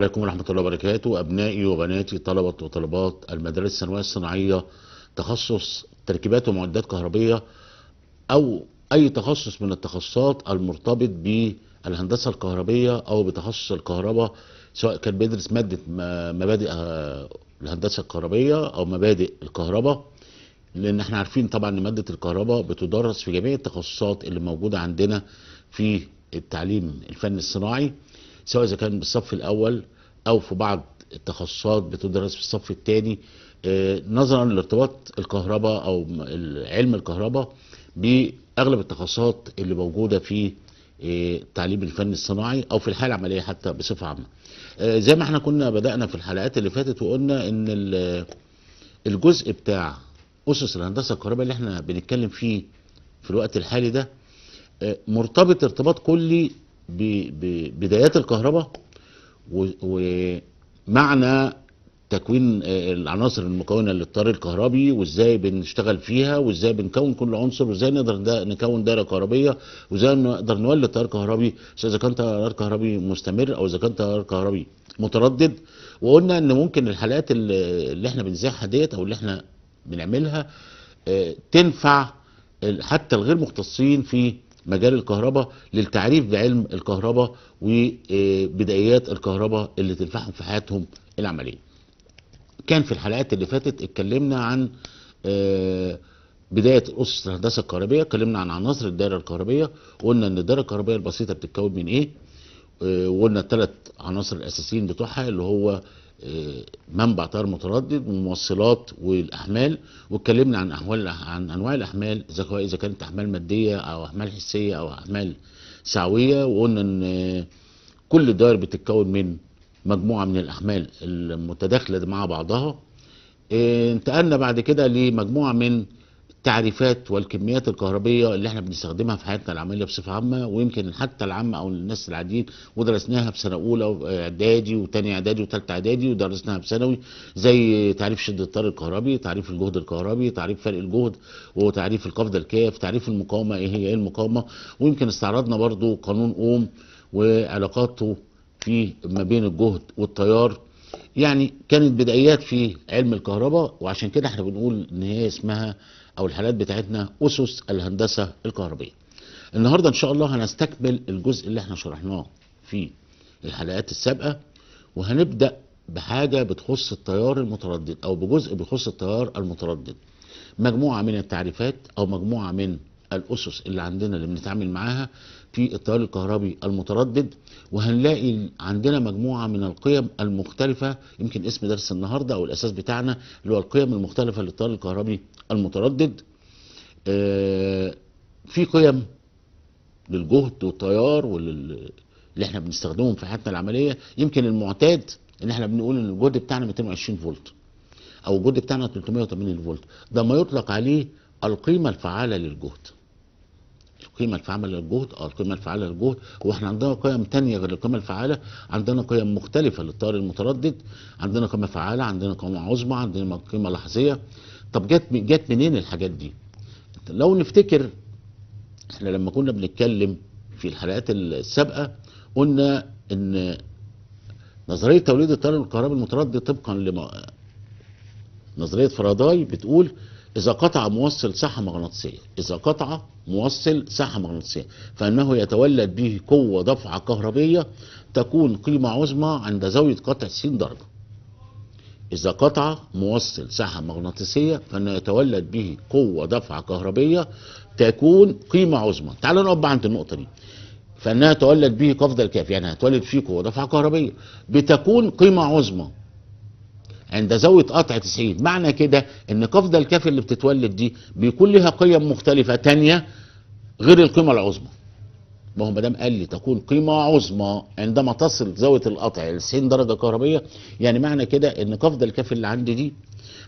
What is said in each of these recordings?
عليكم ورحمة الله وبركاته أبنائي وبناتي طلبة وطلبات المدارس الثانوية الصناعية تخصص تركيبات ومعدات كهربية أو أي تخصص من التخصصات المرتبط بالهندسة الكهربية أو بتخصص الكهرباء سواء كان بيدرس مادة مبادئ آه، الهندسة الكهربية أو مبادئ الكهرباء لأن احنا عارفين طبعا أن مادة الكهرباء بتدرس في جميع التخصصات اللي موجودة عندنا في التعليم الفني الصناعي سواء اذا كان بالصف الاول او في بعض التخصصات بتدرس في الصف الثاني آه، نظرا لارتباط الكهرباء او علم الكهرباء باغلب التخصصات اللي موجوده في آه، تعليم الفن الصناعي او في الحياه العمليه حتى بصفه عامه. آه، زي ما احنا كنا بدانا في الحلقات اللي فاتت وقلنا ان الجزء بتاع اسس الهندسه الكهربائيه اللي احنا بنتكلم فيه في الوقت الحالي ده مرتبط ارتباط كلي ببدايات الكهرباء ومعنى تكوين العناصر المكونه للطار الكهربي وازاي بنشتغل فيها وازاي بنكون كل عنصر وازاي نقدر نكون دائره كهربيه وازاي نقدر نولد تيار كهربي اذا كان تيار كهربي مستمر او اذا كان تيار كهربي متردد وقلنا ان ممكن الحلقات اللي احنا بنذيعها ديت او اللي احنا بنعملها آه، تنفع حتى الغير مختصين في مجال الكهرباء للتعريف بعلم الكهرباء وبدايات الكهرباء اللي تنفعهم في حياتهم العمليه. كان في الحلقات اللي فاتت اتكلمنا عن آه، بدايه اسس الهندسه الكهربيه، اتكلمنا عن عناصر الدائره الكهربيه، وقلنا ان الدائره الكهربيه البسيطه بتتكون من ايه؟ آه، وقلنا الثلاث عناصر الاساسيين بتوعها اللي هو منبع تيار متردد وموصلات والاحمال واتكلمنا عن احوال عن انواع الاحمال اذا كانت احمال ماديه او احمال حسيه او احمال سعويه وقلنا ان كل داير بتتكون من مجموعه من الاحمال المتداخله مع بعضها إيه، انتقلنا بعد كده لمجموعه من التعريفات والكميات الكهربيه اللي احنا بنستخدمها في حياتنا العمليه بصفه عامه ويمكن حتى العامه او الناس العاديين ودرسناها في سنه اولى اعدادي وثانيه اعدادي وثالثه اعدادي ودرسناها في ثانوي زي تعريف شده التيار الكهربي تعريف الجهد الكهربي تعريف فرق الجهد وتعريف القفزه الكاف تعريف المقاومه ايه هي ايه المقاومه ويمكن استعرضنا برضو قانون اوم وعلاقاته في ما بين الجهد والتيار يعني كانت بدايات في علم الكهرباء وعشان كده احنا بنقول ان هي اسمها او الحالات بتاعتنا اسس الهندسه الكهربيه النهارده ان شاء الله هنستكمل الجزء اللي احنا شرحناه في الحلقات السابقه وهنبدا بحاجه بتخص التيار المتردد او بجزء بيخص التيار المتردد مجموعه من التعريفات او مجموعه من الاسس اللي عندنا اللي بنتعامل معاها في التيار الكهربي المتردد وهنلاقي عندنا مجموعه من القيم المختلفه يمكن اسم درس النهارده او الاساس بتاعنا اللي هو القيم المختلفه للتيار الكهربي المتردد آه، في قيم للجهد والتيار واللي اللي احنا بنستخدمهم في حياتنا العمليه يمكن المعتاد ان احنا بنقول ان الجهد بتاعنا 220 فولت او الجهد بتاعنا 380 فولت ده ما يطلق عليه القيمه الفعاله للجهد القيمه الفعاله للجهد اه القيمه الفعاله للجهد واحنا عندنا قيم تانية غير القيمه الفعاله عندنا قيم مختلفه للتيار المتردد عندنا قيمه فعاله عندنا قيمه عظمى عندنا قيمه لحظيه طب جت جت منين الحاجات دي لو نفتكر احنا لما كنا بنتكلم في الحلقات السابقه قلنا ان نظريه توليد التيار الكهربي المتردد طبقا لنظرية نظريه بتقول إذا قطع موصل ساحة مغناطيسية إذا قطع موصل ساحة مغناطيسية فإنه يتولد به قوة دفعة كهربية تكون قيمة عظمى عند زاوية قطع 90 درجة إذا قطع موصل ساحة مغناطيسية فإنه يتولد به قوة دفعة كهربية تكون قيمة عظمى تعالوا نقف عند النقطة دي فإنها تولد به قفز الكاف يعني هتولد فيه قوة دفعة كهربية بتكون قيمة عظمى عند زاويه قطع 90 معنى كده ان قفده الكاف اللي بتتولد دي بيكون لها قيم مختلفه ثانيه غير القيمه العظمى ما هو ما دام قال لي تكون قيمه عظمى عندما تصل زاويه القطع ل 90 درجه كهربيه يعني معنى كده ان قفده الكاف اللي عندي دي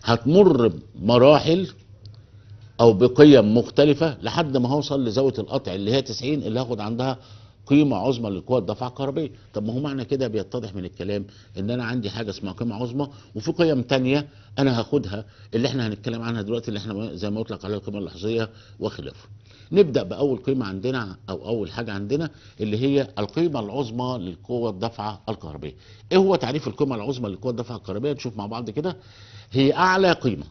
هتمر بمراحل او بقيم مختلفه لحد ما هوصل لزاويه القطع اللي هي 90 اللي هاخد عندها قيمة عظمى لقوى الدفعة الكهربية طب ما هو معنى كده بيتضح من الكلام ان انا عندي حاجة اسمها قيمة عظمى وفي قيم تانية انا هاخدها اللي احنا هنتكلم عنها دلوقتي اللي احنا زي ما لك عليها القيمة اللحظية وخلافه نبدأ بأول قيمة عندنا أو أول حاجة عندنا اللي هي القيمة العظمى للقوة الدفعة الكهربية إيه هو تعريف القيمة العظمى للقوة الدفعة الكهربية نشوف مع بعض كده هي أعلى قيمة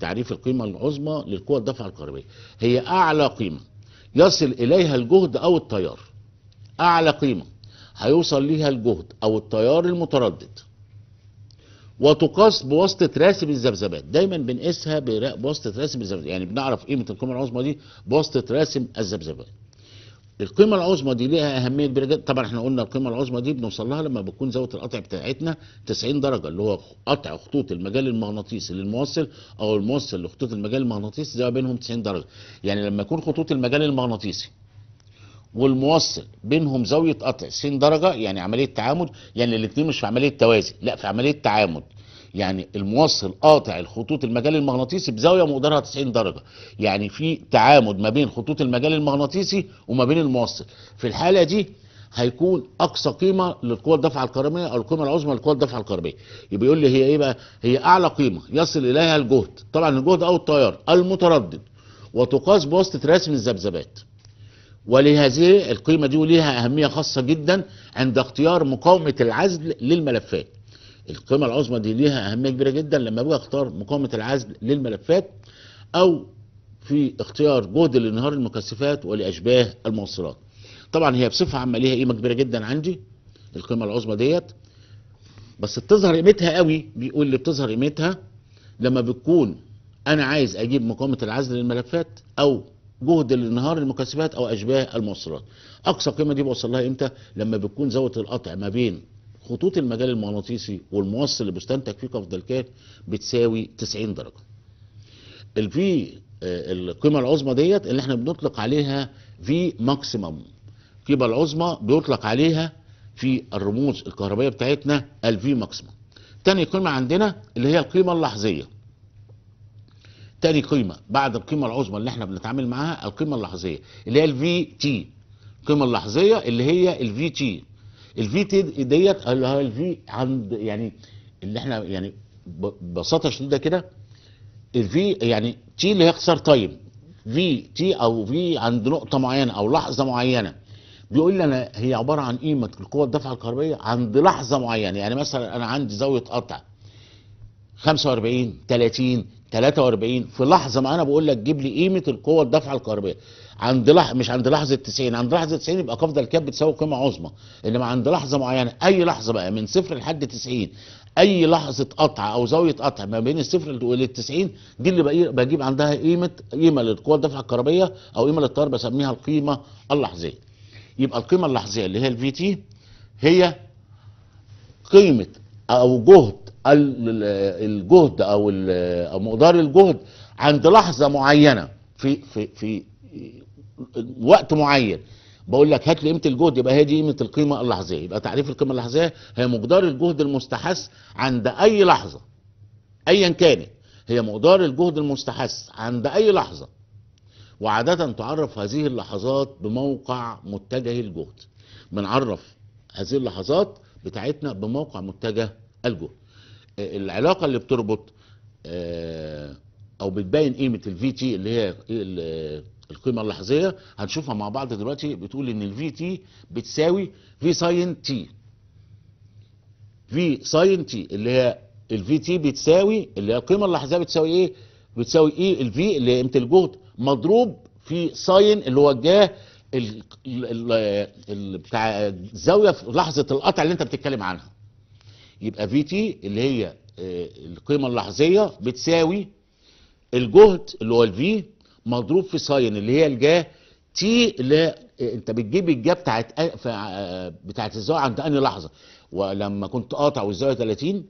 تعريف القيمة العظمى للقوة الدفعة الكهربية هي أعلى قيمة يصل إليها الجهد أو التيار اعلى قيمه هيوصل ليها الجهد او التيار المتردد وتقاس بواسطه راسب الذبذبات دايما بنقيسها بواسطه راسب الذبذبات يعني بنعرف قيمه القيمه العظمى دي بواسطه راسم الذبذبات القيمه العظمى دي ليها اهميه كبيره جدا طبعا احنا قلنا القيمه العظمى دي بنوصل لها لما بتكون زاويه القطع بتاعتنا 90 درجه اللي هو قطع خطوط المجال المغناطيسي للموصل او الموصل لخطوط المجال المغناطيسي زاويه بينهم 90 درجه يعني لما يكون خطوط المجال المغناطيسي والموصل بينهم زاويه قطع 90 درجه يعني عمليه تعامد يعني الاثنين مش في عمليه توازي لا في عمليه تعامد يعني الموصل قاطع الخطوط المجال المغناطيسي بزاويه مقدارها 90 درجه يعني في تعامد ما بين خطوط المجال المغناطيسي وما بين الموصل في الحاله دي هيكون اقصى قيمه للقوى الدفع الكهربائيه او القيمه العظمى للقوى الدفع الكهربية يبقى يقول لي هي ايه بقى هي اعلى قيمه يصل اليها الجهد طبعا الجهد او التيار المتردد وتقاس بواسطه رسم الذبذبات ولهذه القيمة دي وليها أهمية خاصة جدا عند اختيار مقاومة العزل للملفات القيمة العظمى دي ليها أهمية كبيرة جدا لما أبوي اختار مقاومة العزل للملفات أو في اختيار جهد لانهار المكثفات ولأشباه الموصلات طبعا هي بصفة عامة ليها قيمة كبيرة جدا عندي القيمة العظمى ديت بس بتظهر قيمتها قوي بيقول لي بتظهر قيمتها لما بتكون انا عايز اجيب مقاومه العزل للملفات او جهد النهار المكثفات او اشباه المؤثرات اقصى قيمه دي بوصل لها امتى لما بتكون زاويه القطع ما بين خطوط المجال المغناطيسي والموصل اللي بيستنتج فيه قفض الكاف بتساوي 90 درجه الفي آه، القيمه العظمى ديت اللي احنا بنطلق عليها في ماكسيمم القيمه العظمى بيطلق عليها في الرموز الكهربائيه بتاعتنا الفي ماكسيمم تاني قيمه عندنا اللي هي القيمه اللحظيه تاني قيمه بعد القيمه العظمى اللي احنا بنتعامل معاها القيمه اللحظيه اللي هي الفي تي القيمه اللحظيه اللي هي الفي تي الفي تي ديت اللي هي الفي عند يعني اللي احنا يعني ببساطه شديده كده الفي يعني تي اللي هي خسار تايم في تي او في عند نقطه معينه او لحظه معينه بيقول لي انا هي عباره عن قيمه القوه الدفع الكهربية عند لحظه معينه يعني مثلا انا عندي زاويه قطع 45 30 43 في لحظه ما انا بقول لك جيب لي قيمه القوه الدفعه الكهربائيه عند لح... مش عند لحظه 90 عند لحظه 90 يبقى قفزه الكاب بتساوي قيمه عظمى انما عند لحظه معينه اي لحظه بقى من صفر لحد 90 اي لحظه قطع او زاويه قطع ما بين الصفر وال 90 دي اللي بجيب عندها قيمه قيمه للقوه الدفعه الكهربائيه او قيمه للتيار بسميها القيمه اللحظيه يبقى القيمه اللحظيه اللي هي الفي تي هي قيمه او جهد الجهد او مقدار الجهد عند لحظه معينه في في في وقت معين بقول لك هات لي قيمه الجهد يبقى هي دي قيمه القيمه اللحظيه يبقى تعريف القيمه اللحظيه هي مقدار الجهد المستحث عند اي لحظه ايا كانت هي مقدار الجهد المستحث عند اي لحظه وعاده تعرف هذه اللحظات بموقع متجه الجهد بنعرف هذه اللحظات بتاعتنا بموقع متجه الجهد العلاقه اللي بتربط آه، او بتبين قيمه الفي تي اللي هي القيمه اللحظيه هنشوفها مع بعض دلوقتي بتقول ان الفي تي بتساوي في ساين تي في ساين تي اللي هي الفي تي بتساوي اللي هي القيمه اللحظيه بتساوي ايه بتساوي ايه الفي اللي هي قيمه الجهد مضروب في ساين اللي هو الجاه بتاع الزاويه في لحظه القطع اللي انت بتتكلم عنها يبقى في تي اللي هي آه، القيمة اللحظية بتساوي الجهد اللي هو الفي مضروب في ساين اللي هي الجا تي اللي هي آه، انت بتجيب الجا بتاعت آه، بتاعت الزاويه عند انهي لحظه ولما كنت قاطع والزاويه 30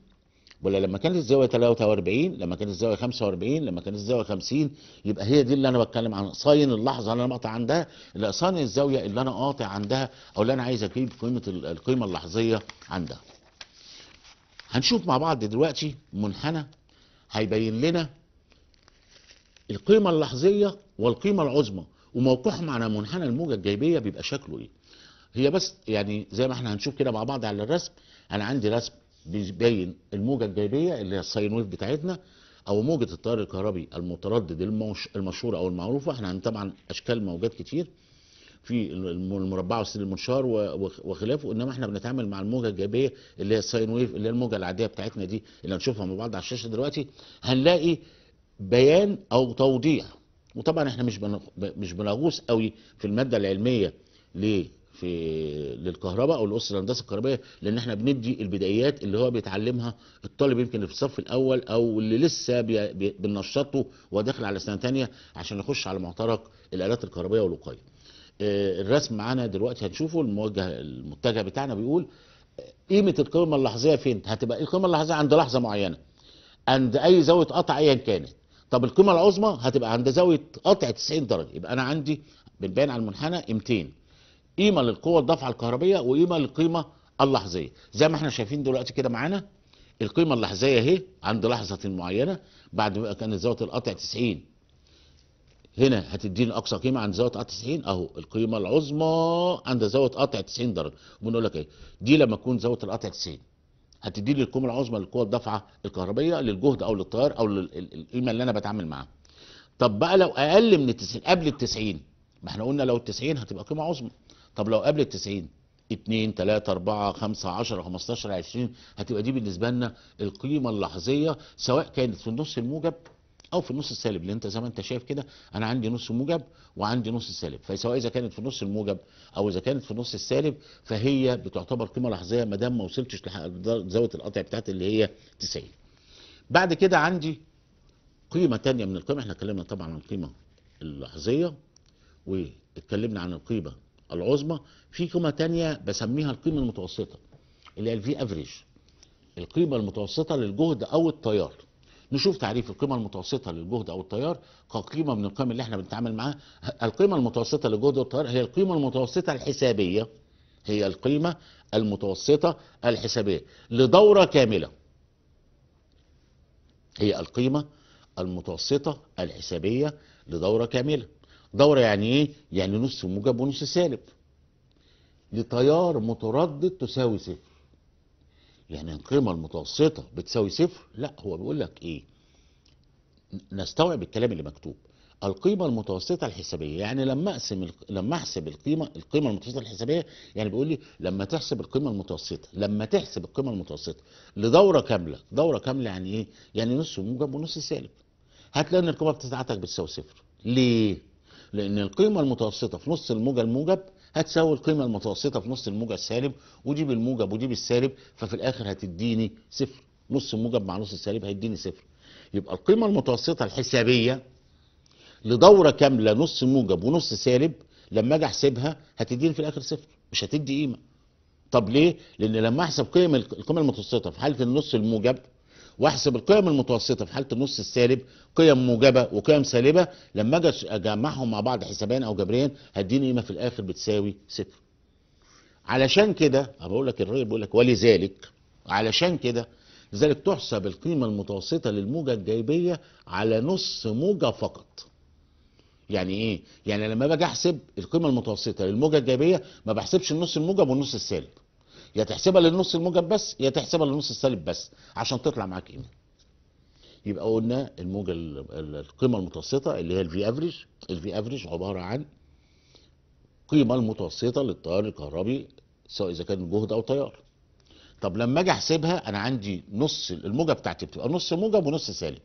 ولا لما كانت الزاويه 43 لما كانت الزاويه 45 لما كانت الزاويه 50 يبقى هي دي اللي انا بتكلم عنها ساين اللحظه اللي انا بقطع عندها لا ساين الزاويه اللي انا قاطع عندها او اللي انا عايز اجيب قيمه القيمه اللحظيه عندها هنشوف مع بعض دلوقتي منحنى هيبين لنا القيمة اللحظية والقيمة العظمى وموقعهم على منحنى الموجة الجيبيه بيبقى شكله ايه هي بس يعني زي ما احنا هنشوف كده مع بعض على الرسم انا عندي رسم بيبين الموجة الجيبيه اللي هي الساين ويف بتاعتنا او موجة التيار الكهربي المتردد المشهورة او المعروفة احنا عندنا طبعا اشكال موجات كتير في المربعه وسيل المنشار وخلافه انما احنا بنتعامل مع الموجه الجاذبيه اللي هي الساين ويف اللي هي الموجه العاديه بتاعتنا دي اللي هنشوفها مع بعض على الشاشه دلوقتي هنلاقي بيان او توضيح وطبعا احنا مش مش بنغوص قوي في الماده العلميه ليه في للكهرباء او الاسره الهندسه الكهربائيه لان احنا بندي البدايات اللي هو بيتعلمها الطالب يمكن في الصف الاول او اللي لسه بننشطه وداخل على سنه ثانيه عشان يخش على معترك الالات الكهربائيه والوقايه. الرسم معانا دلوقتي هنشوفه الموجه المتجه بتاعنا بيقول قيمه القيمه اللحظيه فين هتبقى القيمه اللحظيه عند لحظه معينه عند اي زاويه قطع ايا كانت طب القيمه العظمى هتبقى عند زاويه قطع 90 درجه يبقى انا عندي بنبان على المنحنى قيمتين قيمه للقوه الدافعه الكهربيه وقيمه للقيمه اللحظيه زي ما احنا شايفين دلوقتي كده معانا القيمه اللحظيه اهي عند لحظه معينه بعد ما كانت زاويه القطع 90 هنا هتديني اقصى قيمه عند زاويه قطع 90 اهو القيمه العظمى عند زاويه قطع 90 درجه بنقول لك ايه دي لما تكون زاويه القطع 90 هتديني القيمه العظمى للقوه الدفعه الكهربيه للجهد او للتيار او القيمه اللي انا بتعامل معاها طب بقى لو اقل من ال 90 قبل ال 90 ما احنا قلنا لو ال 90 هتبقى قيمه عظمى طب لو قبل ال 90 2 3 4 5 10 15 20 هتبقى دي بالنسبه لنا القيمه اللحظيه سواء كانت في النص الموجب او في النص السالب اللي انت زي ما انت شايف كده انا عندي نص موجب وعندي نص سالب فسواء اذا كانت في النص الموجب او اذا كانت في النص السالب فهي بتعتبر قيمه لحظيه ما دام ما وصلتش لزاويه القطع بتاعتي اللي هي 90 بعد كده عندي قيمه ثانيه من القيمه احنا اتكلمنا طبعا عن القيمه اللحظيه واتكلمنا عن القيمه العظمى في قيمه ثانيه بسميها القيمه المتوسطه اللي هي الفي افريج القيمه المتوسطه للجهد او التيار نشوف تعريف القيمه المتوسطه للجهد او التيار كقيمه من القيم اللي احنا بنتعامل معاها القيمه المتوسطه للجهد والتيار هي القيمه المتوسطه الحسابيه هي القيمه المتوسطه الحسابيه لدوره كامله هي القيمه المتوسطه الحسابيه لدوره كامله دوره يعني ايه يعني نص موجب ونص سالب لتيار متردد تساوي صفر يعني القيمة المتوسطة بتساوي صفر لا هو بيقول لك ايه نستوعب الكلام اللي مكتوب القيمة المتوسطة الحسابية يعني لما اقسم لما احسب القيمة القيمة المتوسطة الحسابية يعني بيقول لي لما تحسب القيمة المتوسطة لما تحسب القيمة المتوسطة لدورة كاملة دورة كاملة يعني ايه؟ يعني نص موجب ونص سالب هتلاقي ان القيمة بتاعتك بتساوي صفر ليه؟ لأن القيمة المتوسطة في نص الموجة الموجب هتساوي القيمة المتوسطة في نص الموجب السالب وجيب الموجب وجيب السالب ففي الآخر هتديني صفر نص الموجب مع نص السالب هيديني صفر يبقى القيمة المتوسطة الحسابية لدورة كاملة نص موجب ونص سالب لما اجي احسبها هتديني في الاخر صفر مش هتدي قيمة طب ليه؟ لأن لما أحسب قيم القيمة المتوسطة في حالة النص الموجب واحسب القيم المتوسطه في حاله النص السالب قيم موجبه وقيم سالبه لما اجي اجمعهم مع بعض حسابيا او جبريا هديني قيمه في الاخر بتساوي صفر علشان كده بقول لك الراجل بيقول لك ولذلك علشان كده لذلك تحسب القيمة المتوسطة للموجة الجايبية على نص موجة فقط يعني ايه؟ يعني لما باجي احسب القيمة المتوسطة للموجة الجايبية ما بحسبش النص الموجب والنص السالب يا تحسبها للنص الموجب بس يا تحسبها للنص السالب بس عشان تطلع معاك قيمه يبقى قلنا الموجة القيمة المتوسطة اللي هي الفي افريج الفي افريج عبارة عن قيمة المتوسطة للتيار الكهربي سواء إذا كان جهد أو تيار طب لما أجي أحسبها أنا عندي نص الموجة بتاعتي بتبقى نص موجب ونص سالب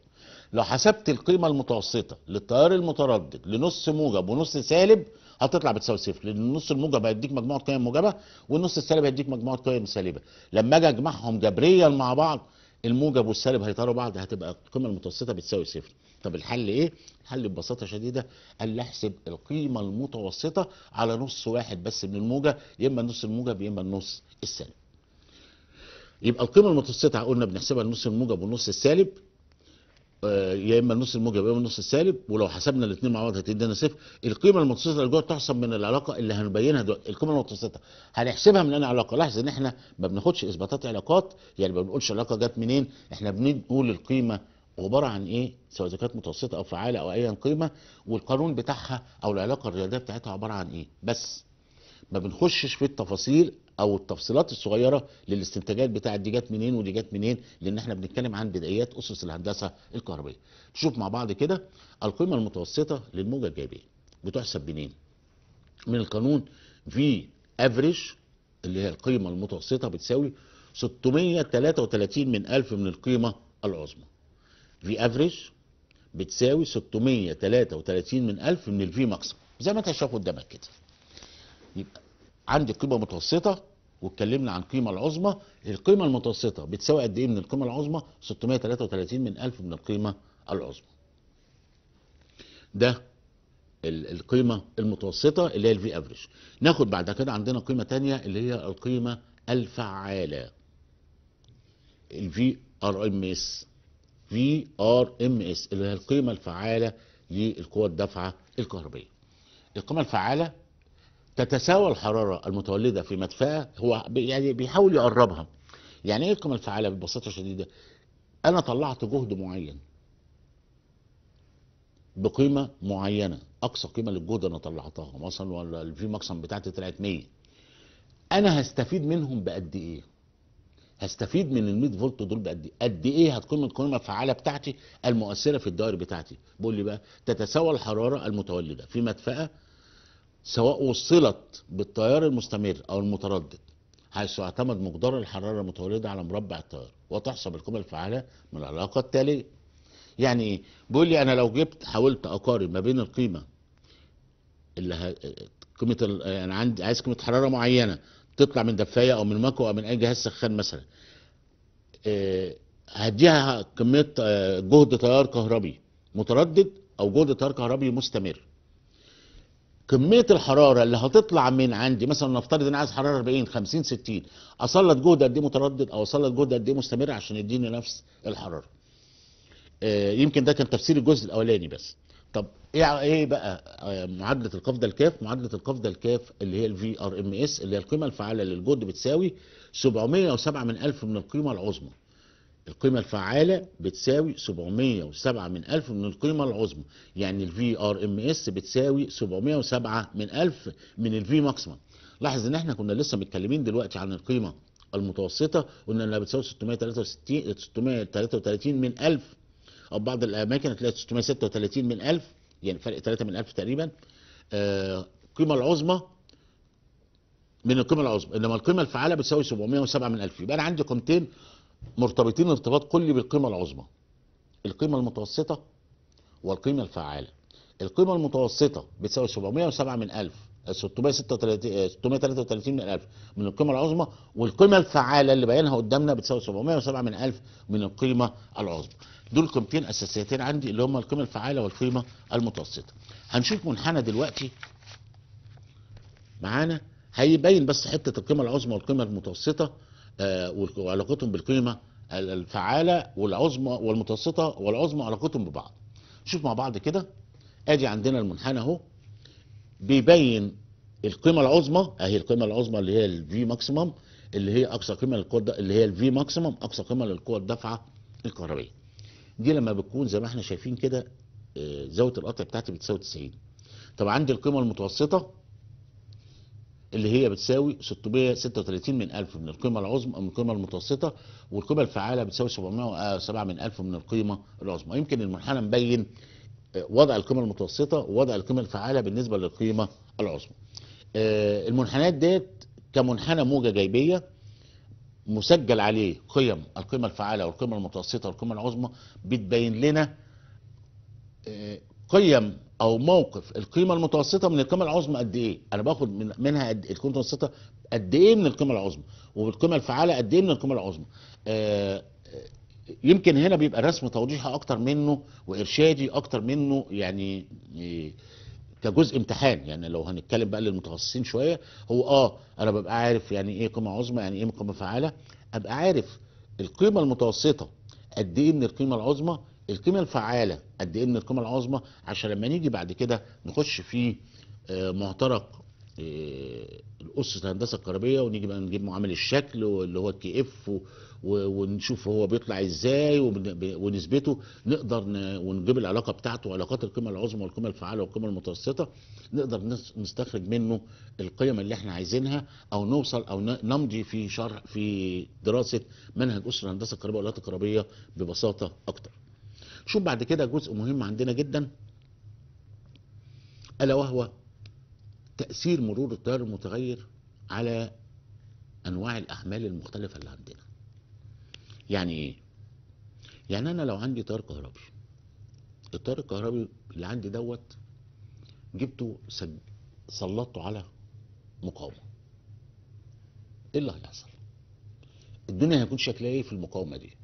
لو حسبت القيمة المتوسطة للتيار المتردد لنص موجب ونص سالب هتطلع بتساوي صفر لان النص الموجب هيديك مجموعه قيم موجبه والنص السالب هيديك مجموعه قيم سالبه لما اجي اجمعهم جبريا مع بعض الموجب والسالب هيطيروا بعض هتبقى القيمه المتوسطه بتساوي صفر طب الحل ايه الحل ببساطه شديده قال احسب القيمه المتوسطه على نص واحد بس من الموجه يا اما النص الموجب يا اما النص السالب يبقى القيمه المتوسطه قلنا بنحسبها النص الموجب والنص السالب آه، يا اما النص الموجب يا اما النص السالب ولو حسبنا الاثنين مع بعض هتدينا صفر القيمه المتوسطه اللي جوه تحسب من العلاقه اللي هنبينها دلوقتي القيمه المتوسطه هنحسبها من انا علاقه لاحظ ان احنا ما بناخدش اثباتات علاقات يعني ما بنقولش العلاقه جت منين احنا بنقول القيمه عباره عن ايه سواء اذا كانت متوسطه او فعاله او ايا قيمه والقانون بتاعها او العلاقه الرياضيه بتاعتها عباره عن ايه بس ما بنخشش في التفاصيل او التفصيلات الصغيره للاستنتاجات بتاعه دي جت منين ودي جت منين لان احنا بنتكلم عن بدايات اسس الهندسه الكهربائيه نشوف مع بعض كده القيمه المتوسطه للموجه الجايبيه بتحسب منين من القانون في افريج اللي هي القيمه المتوسطه بتساوي 633 من 1000 من القيمه العظمى في افريج بتساوي 633 من 1000 من الفي ماكسيمم زي ما انت شايف قدامك كده يبقى عندي قيمه متوسطه واتكلمنا عن القيمه العظمى القيمه المتوسطه بتساوي قد ايه من القيمه العظمى 633 من 1000 من القيمه العظمى ده القيمه المتوسطه اللي هي الفي افريج ناخد بعد كده عندنا قيمه تانية اللي هي القيمه الفعاله الفي ار ام اس في ار ام اس اللي هي القيمه الفعاله للقوى الدافعه الكهربيه القيمه الفعاله تتساوى الحرارة المتولدة في مدفأة هو يعني بيحاول يقربها يعني ايه القيمة الفعالة ببساطة شديدة انا طلعت جهد معين بقيمة معينة اقصى قيمة للجهد انا طلعتها مثلا ولا الفي ماكسيم بتاعتي طلعت 100 انا هستفيد منهم بقد ايه هستفيد من ال 100 فولت دول بقد ايه قد ايه هتكون القيمه الفعاله بتاعتي المؤثره في الدوائر بتاعتي بقول لي بقى تتساوى الحراره المتولده في مدفاه سواء وصلت بالتيار المستمر او المتردد حيث يعتمد مقدار الحراره المتوردة على مربع التيار وتحسب القيمه الفعاله من العلاقه التاليه يعني ايه بيقول لي انا لو جبت حاولت اقارن ما بين القيمه اللي ه... قيمه ال... انا يعني عندي عايز قيمه حراره معينه تطلع من دفايه او من مكوى او من اي جهاز سخان مثلا إيه هديها كميه آه، جهد تيار كهربي متردد او جهد تيار كهربي مستمر كميه الحراره اللي هتطلع من عندي مثلا نفترض انا عايز حراره 40 50 60 اسلط جهد قد ايه متردد او اسلط جهد قد ايه مستمر عشان يديني نفس الحراره آه يمكن ده كان تفسير الجزء الاولاني بس طب ايه ايه بقى آه، معادله القفضه الكاف معادله القفضه الكاف اللي هي الفي ار ام اس اللي هي القيمه الفعاله للجهد بتساوي 707 من 1000 من القيمه العظمى القيمة الفعالة بتساوي 707 من 1000 من القيمة العظمى يعني الفي ار ام اس بتساوي 707 من 1000 من الفي ماكسيمم لاحظ ان احنا كنا لسه متكلمين دلوقتي عن القيمة المتوسطة قلنا انها بتساوي 663 633 من 1000 او بعض الاماكن هتلاقي 636 من 1000 يعني فرق 3 من 1000 تقريبا القيمة آه العظمى من القيمة العظمى انما القيمة الفعالة بتساوي 707 من 1000 يبقى انا عندي قيمتين مرتبطين ارتباط كلي بالقيمة العظمى القيمة المتوسطة والقيمة الفعالة القيمة المتوسطة بتساوي 707 من 1000 636 633 من 1000 من القيمة العظمى والقيمة الفعالة اللي بيانها قدامنا بتساوي 707 من 1000 من القيمة العظمى دول قيمتين أساسيتين عندي اللي هما القيمة الفعالة والقيمة المتوسطة هنشوف منحنى دلوقتي معانا هيبين بس حتة القيمة العظمى والقيمة المتوسطة آه، وعلاقتهم بالقيمه الفعاله والعظمى والمتوسطه والعظمى علاقتهم ببعض. شوف مع بعض كده ادي عندنا المنحنى اهو بيبين القيمه العظمى اهي القيمه العظمى اللي هي الفي ماكسيمم اللي هي اقصى قيمه للقوه اللي هي الفي ماكسيمم اقصى قيمه للقوه الدافعه الكهربيه دي لما بتكون زي ما احنا شايفين كده آه، زاويه القطع بتاعتي بتساوي 90. طب عندي القيمه المتوسطه اللي هي بتساوي 636 من 1000 من القيمة العظمى من القيمة المتوسطة والقيمة الفعالة بتساوي 707 آه، من 1000 من القيمة العظمى يمكن المنحنى مبين آه، وضع القيمة المتوسطة ووضع القيمة الفعالة بالنسبة للقيمة العظمى آه، المنحنيات ديت كمنحنى موجة جايبية مسجل عليه قيم القيمة الفعالة والقيمة المتوسطة والقيمة العظمى بتبين لنا قيم او موقف القيمه المتوسطه من القيمه العظمى قد ايه انا باخد من منها قد القيمه المتوسطه قد ايه من القيمه العظمى والقيمه الفعاله قد ايه من القيمه العظمى آه، يمكن هنا بيبقى رسم توضيحي اكتر منه وارشادي اكتر منه يعني آه، كجزء امتحان يعني لو هنتكلم بقى للمتخصصين شويه هو اه انا ببقى عارف يعني ايه قيمه عظمى يعني ايه قيمه فعاله ابقى عارف القيمه المتوسطه قد ايه من القيمه العظمى القيمه الفعاله قد ايه من القيمه العظمى عشان لما نيجي بعد كده نخش في آه، معترك آه، الاسس الهندسه الكهربيه ونيجي بقى نجيب معامل الشكل واللي هو الكي اف ونشوف هو بيطلع ازاي ونسبته نقدر ونجيب العلاقه بتاعته علاقات القيمه العظمى والقيمه الفعاله والقيمه المتوسطه نقدر نستخرج منه القيم اللي احنا عايزينها او نوصل او نمضي في شرح في دراسه منهج اسس الهندسه الكهربائيه والالات الكهربيه ببساطه اكتر. شوف بعد كده جزء مهم عندنا جدا الا وهو تاثير مرور التيار المتغير على انواع الاحمال المختلفه اللي عندنا يعني ايه يعني انا لو عندي تيار كهربي التيار الكهربي اللي عندي دوت جبته سج... سلطته على مقاومه ايه اللي هيحصل الدنيا هيكون شكلها ايه في المقاومه دي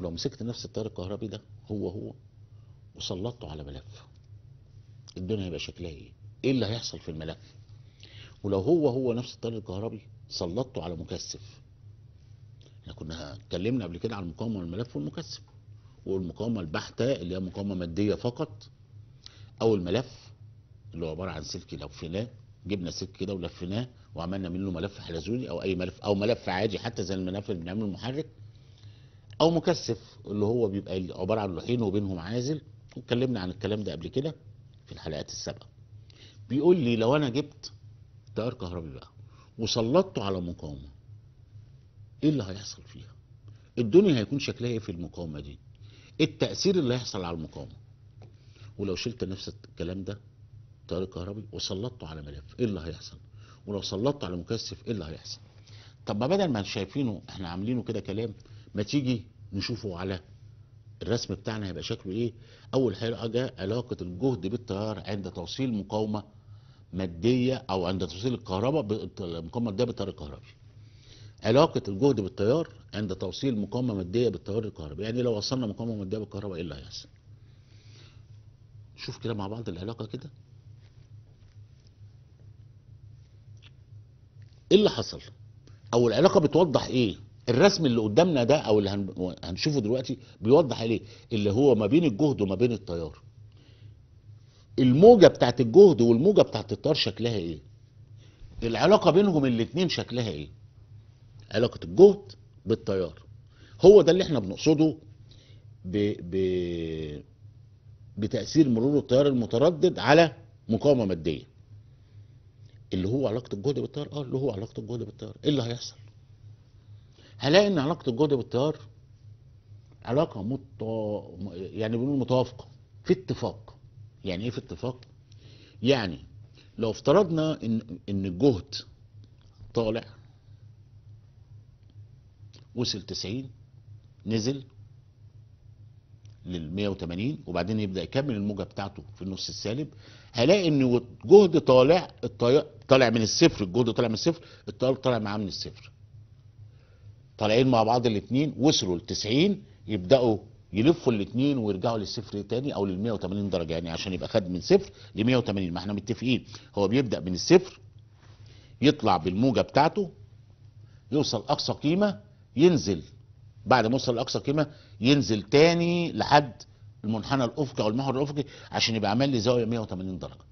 ولو مسكت نفس التيار الكهربي ده هو هو وسلطته على ملف الدنيا هيبقى شكلها ايه؟ ايه اللي هيحصل في الملف؟ ولو هو هو نفس التيار الكهربي سلطته على مكثف احنا كنا اتكلمنا قبل كده عن المقاومه والملف والمكثف والمقاومه البحته اللي هي مقاومه ماديه فقط او الملف اللي هو عباره عن سلك لفيناه جبنا سلك كده ولفيناه وعملنا منه ملف حلزوني او اي ملف او ملف عادي حتى زي الملف اللي بنعمله المحرك او مكثف اللي هو بيبقى عباره عن لوحين وبينهم عازل واتكلمنا عن الكلام ده قبل كده في الحلقات السابقه بيقول لي لو انا جبت تيار كهربي بقى وسلطته على مقاومه ايه اللي هيحصل فيها الدنيا هيكون شكلها ايه في المقاومه دي التاثير اللي هيحصل على المقاومه ولو شلت نفس الكلام ده تيار كهربي وسلطته على ملف ايه اللي هيحصل ولو سلطته على مكثف ايه اللي هيحصل طب ما بدل ما شايفينه احنا عاملينه كده كلام ما تيجي نشوفه على الرسم بتاعنا هيبقى شكله ايه اول حاجه آه، علاقه الجهد بالتيار عند توصيل مقاومه ماديه او عند توصيل الكهرباء المقاومه الماديه بالتيار الكهربي علاقه الجهد بالتيار عند توصيل مقاومه ماديه بالتيار الكهربي يعني لو وصلنا مقاومه ماديه بالكهرباء ايه اللي هيحصل شوف كده مع بعض العلاقه كده ايه اللي حصل او العلاقه بتوضح ايه الرسم اللي قدامنا ده او اللي هنشوفه دلوقتي بيوضح ليه اللي هو ما بين الجهد وما بين التيار الموجه بتاعت الجهد والموجه بتاعت التيار شكلها ايه العلاقه بينهم الاثنين شكلها ايه علاقه الجهد بالتيار هو ده اللي احنا بنقصده ب... ب... بتاثير مرور التيار المتردد على مقاومه ماديه اللي هو علاقه الجهد بالتيار اه اللي هو علاقه الجهد بالتيار ايه اللي هيحصل هلاقي ان علاقه الجهد بالتيار علاقه مت... يعني بنقول متوافقه في اتفاق يعني ايه في اتفاق يعني لو افترضنا ان ان الجهد طالع وصل 90 نزل لل 180 وبعدين يبدا يكمل الموجه بتاعته في النص السالب هلاقي ان الجهد طالع طالع من الصفر الجهد طالع من الصفر التيار طالع معاه من الصفر طالعين مع بعض الاثنين وصلوا ل 90 يبداوا يلفوا الاثنين ويرجعوا للصفر تاني او لل 180 درجه يعني عشان يبقى خد من صفر ل 180 ما احنا متفقين هو بيبدا من الصفر يطلع بالموجه بتاعته يوصل اقصى قيمه ينزل بعد ما يوصل لاقصى قيمه ينزل تاني لحد المنحنى الافقي او المحور الافقي عشان يبقى عمل لي زاويه 180 درجه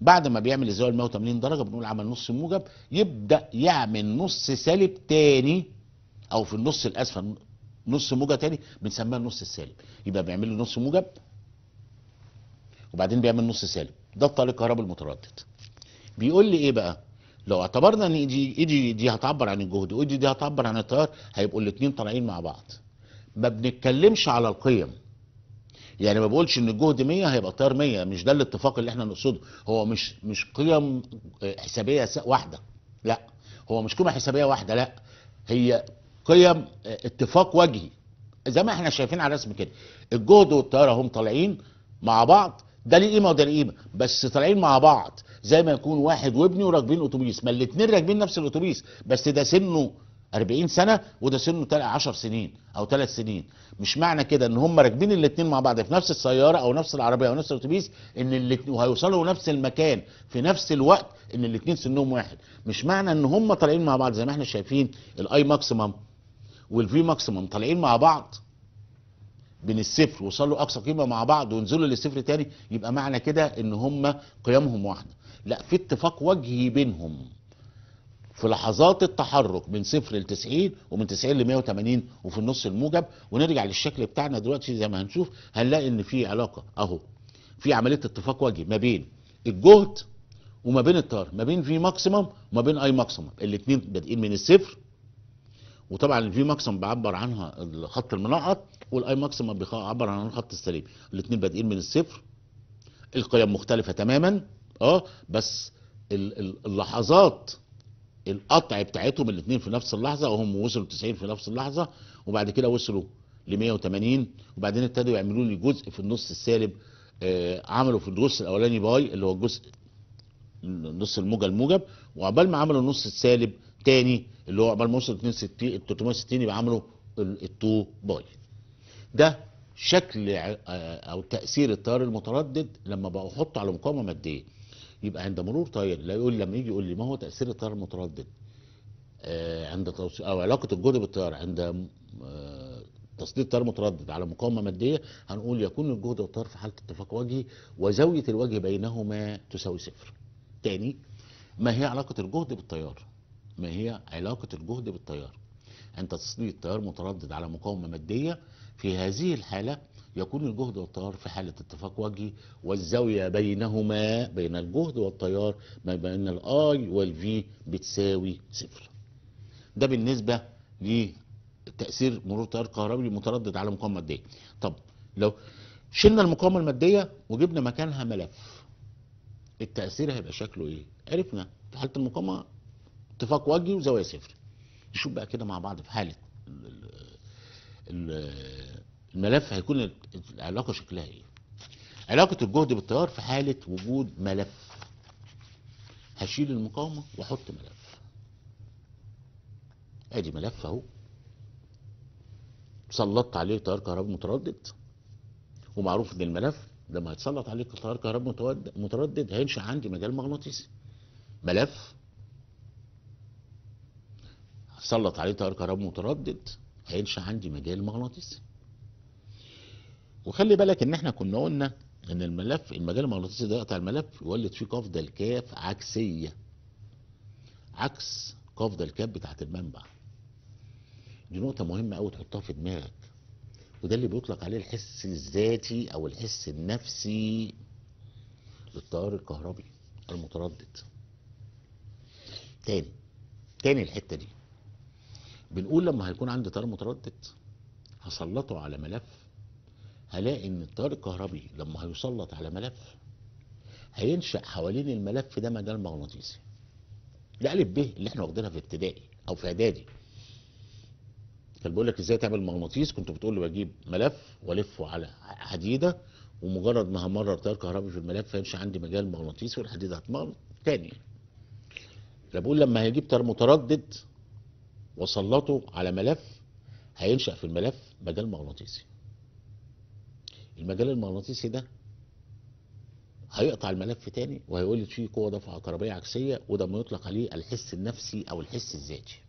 بعد ما بيعمل الزاويه 180 درجه بنقول عمل نص موجب يبدا يعمل نص سالب تاني او في النص الاسفل نص موجه تاني بنسميها النص السالب يبقى بيعمل له نص موجب وبعدين بيعمل نص سالب ده الطالب الكهرباء المتردد بيقول لي ايه بقى لو اعتبرنا ان دي ايدي دي هتعبر عن الجهد وايدي دي هتعبر عن التيار هيبقوا الاثنين طالعين مع بعض ما بنتكلمش على القيم يعني ما بقولش ان الجهد 100 هيبقى التيار 100 مش ده الاتفاق اللي احنا نقصده هو مش مش قيم حسابيه واحده لا هو مش قيمه حسابيه واحده لا هي قيم اتفاق وجهي زي ما احنا شايفين على رسم كده الجهد والطياره هم طالعين مع بعض ده ليه قيمه وده ليه قيمه بس طالعين مع بعض زي ما يكون واحد وابنه وراكبين اتوبيس ما الاثنين راكبين نفس الاتوبيس بس ده سنه 40 سنه وده سنه 10 سنين او 3 سنين مش معنى كده ان هم راكبين الاثنين مع بعض في نفس السياره او نفس العربيه او نفس الاتوبيس ان الاثنين وهيوصلوا نفس المكان في نفس الوقت ان الاثنين سنهم واحد مش معنى ان هم طالعين مع بعض زي ما احنا شايفين الاي ماكسيمم والفي ماكسيمم طالعين مع بعض بين الصفر وصلوا اقصى قيمه مع بعض ونزلوا للصفر تاني يبقى معنى كده ان هم قيمهم واحده لا في اتفاق وجهي بينهم في لحظات التحرك من صفر ل 90 ومن 90 ل 180 وفي النص الموجب ونرجع للشكل بتاعنا دلوقتي زي ما هنشوف هنلاقي ان في علاقه اهو في عمليه اتفاق وجهي ما بين الجهد وما بين التيار ما بين في ماكسيمم وما بين اي ماكسيمم الاثنين بادئين من الصفر وطبعا الفي ماكسيم بيعبر عنها الخط المنقط والاي ماكسيم بيعبر عن الخط السليم الاثنين بادئين من الصفر القيم مختلفه تماما اه بس اللحظات القطع بتاعتهم الاثنين في نفس اللحظه وهم وصلوا 90 في نفس اللحظه وبعد كده وصلوا ل 180 وبعدين ابتدوا يعملوا لي جزء في النص السالب آه عملوا في الجزء الاولاني باي اللي هو الجزء نص الموجة الموجب وعقبال ما عملوا النص السالب تاني اللي هو عقبال ما وصل 62 360 يبقى ال التو باي ده شكل آه، او تاثير التيار المتردد لما بقى احطه على مقاومه ماديه يبقى عند مرور تيار لا يقول لما يجي يقول لي ما هو تاثير التيار المتردد آه عند توصي... او علاقه الجهد بالتيار عند آه تسليط تيار متردد على مقاومه ماديه هنقول يكون الجهد والتيار في حاله اتفاق وجهي وزاويه الوجه بينهما تساوي صفر. تاني ما هي علاقه الجهد بالتيار؟ ما هي علاقة الجهد بالتيار أنت تسليط تيار متردد على مقاومة مادية في هذه الحالة يكون الجهد والتيار في حالة اتفاق وجهي والزاوية بينهما بين الجهد والتيار ما بين الاي والفي بتساوي صفر ده بالنسبة لتأثير مرور تيار كهربي متردد على مقاومة مادية طب لو شلنا المقاومة المادية وجبنا مكانها ملف التأثير هيبقى شكله ايه عرفنا في حالة المقاومة اتفاق وجهي وزوايا صفر نشوف بقى كده مع بعض في حاله الملف هيكون العلاقه شكلها ايه علاقه الجهد بالتيار في حاله وجود ملف هشيل المقاومه واحط ملف ادي ملف اهو سلطت عليه تيار كهرباء متردد ومعروف ان الملف لما هيتسلط عليه تيار كهرباء متردد هينشا عندي مجال مغناطيسي ملف سلط عليه تيار كهرباء متردد هينشا عندي مجال مغناطيسي وخلي بالك ان احنا كنا قلنا ان الملف المجال المغناطيسي ده يقطع الملف يولد فيه قفضة الكاف عكسيه عكس قفضة الكاف بتاعت المنبع دي نقطه مهمه قوي تحطها في دماغك وده اللي بيطلق عليه الحس الذاتي او الحس النفسي للتيار الكهربي المتردد تاني تاني الحته دي بنقول لما هيكون عندي تيار متردد هسلطه على ملف هلاقي ان التيار الكهربي لما هيسلط على ملف هينشأ حوالين الملف ده مجال مغناطيسي ده ألف ب اللي احنا واخدينها في ابتدائي أو في إعدادي كان بيقول لك ازاي تعمل مغناطيس كنت بتقول له بجيب ملف والفه على حديده ومجرد ما همرر تيار كهربي في الملف هينشأ عندي مجال مغناطيسي والحديده هتمرر تاني انا بقول لما هيجيب تيار متردد وسلطه على ملف هينشأ في الملف مجال مغناطيسي المجال المغناطيسي ده هيقطع الملف تاني وهيقول لي فيه قوه دفعه كهربائية عكسيه وده ما يطلق عليه الحس النفسي او الحس الذاتي.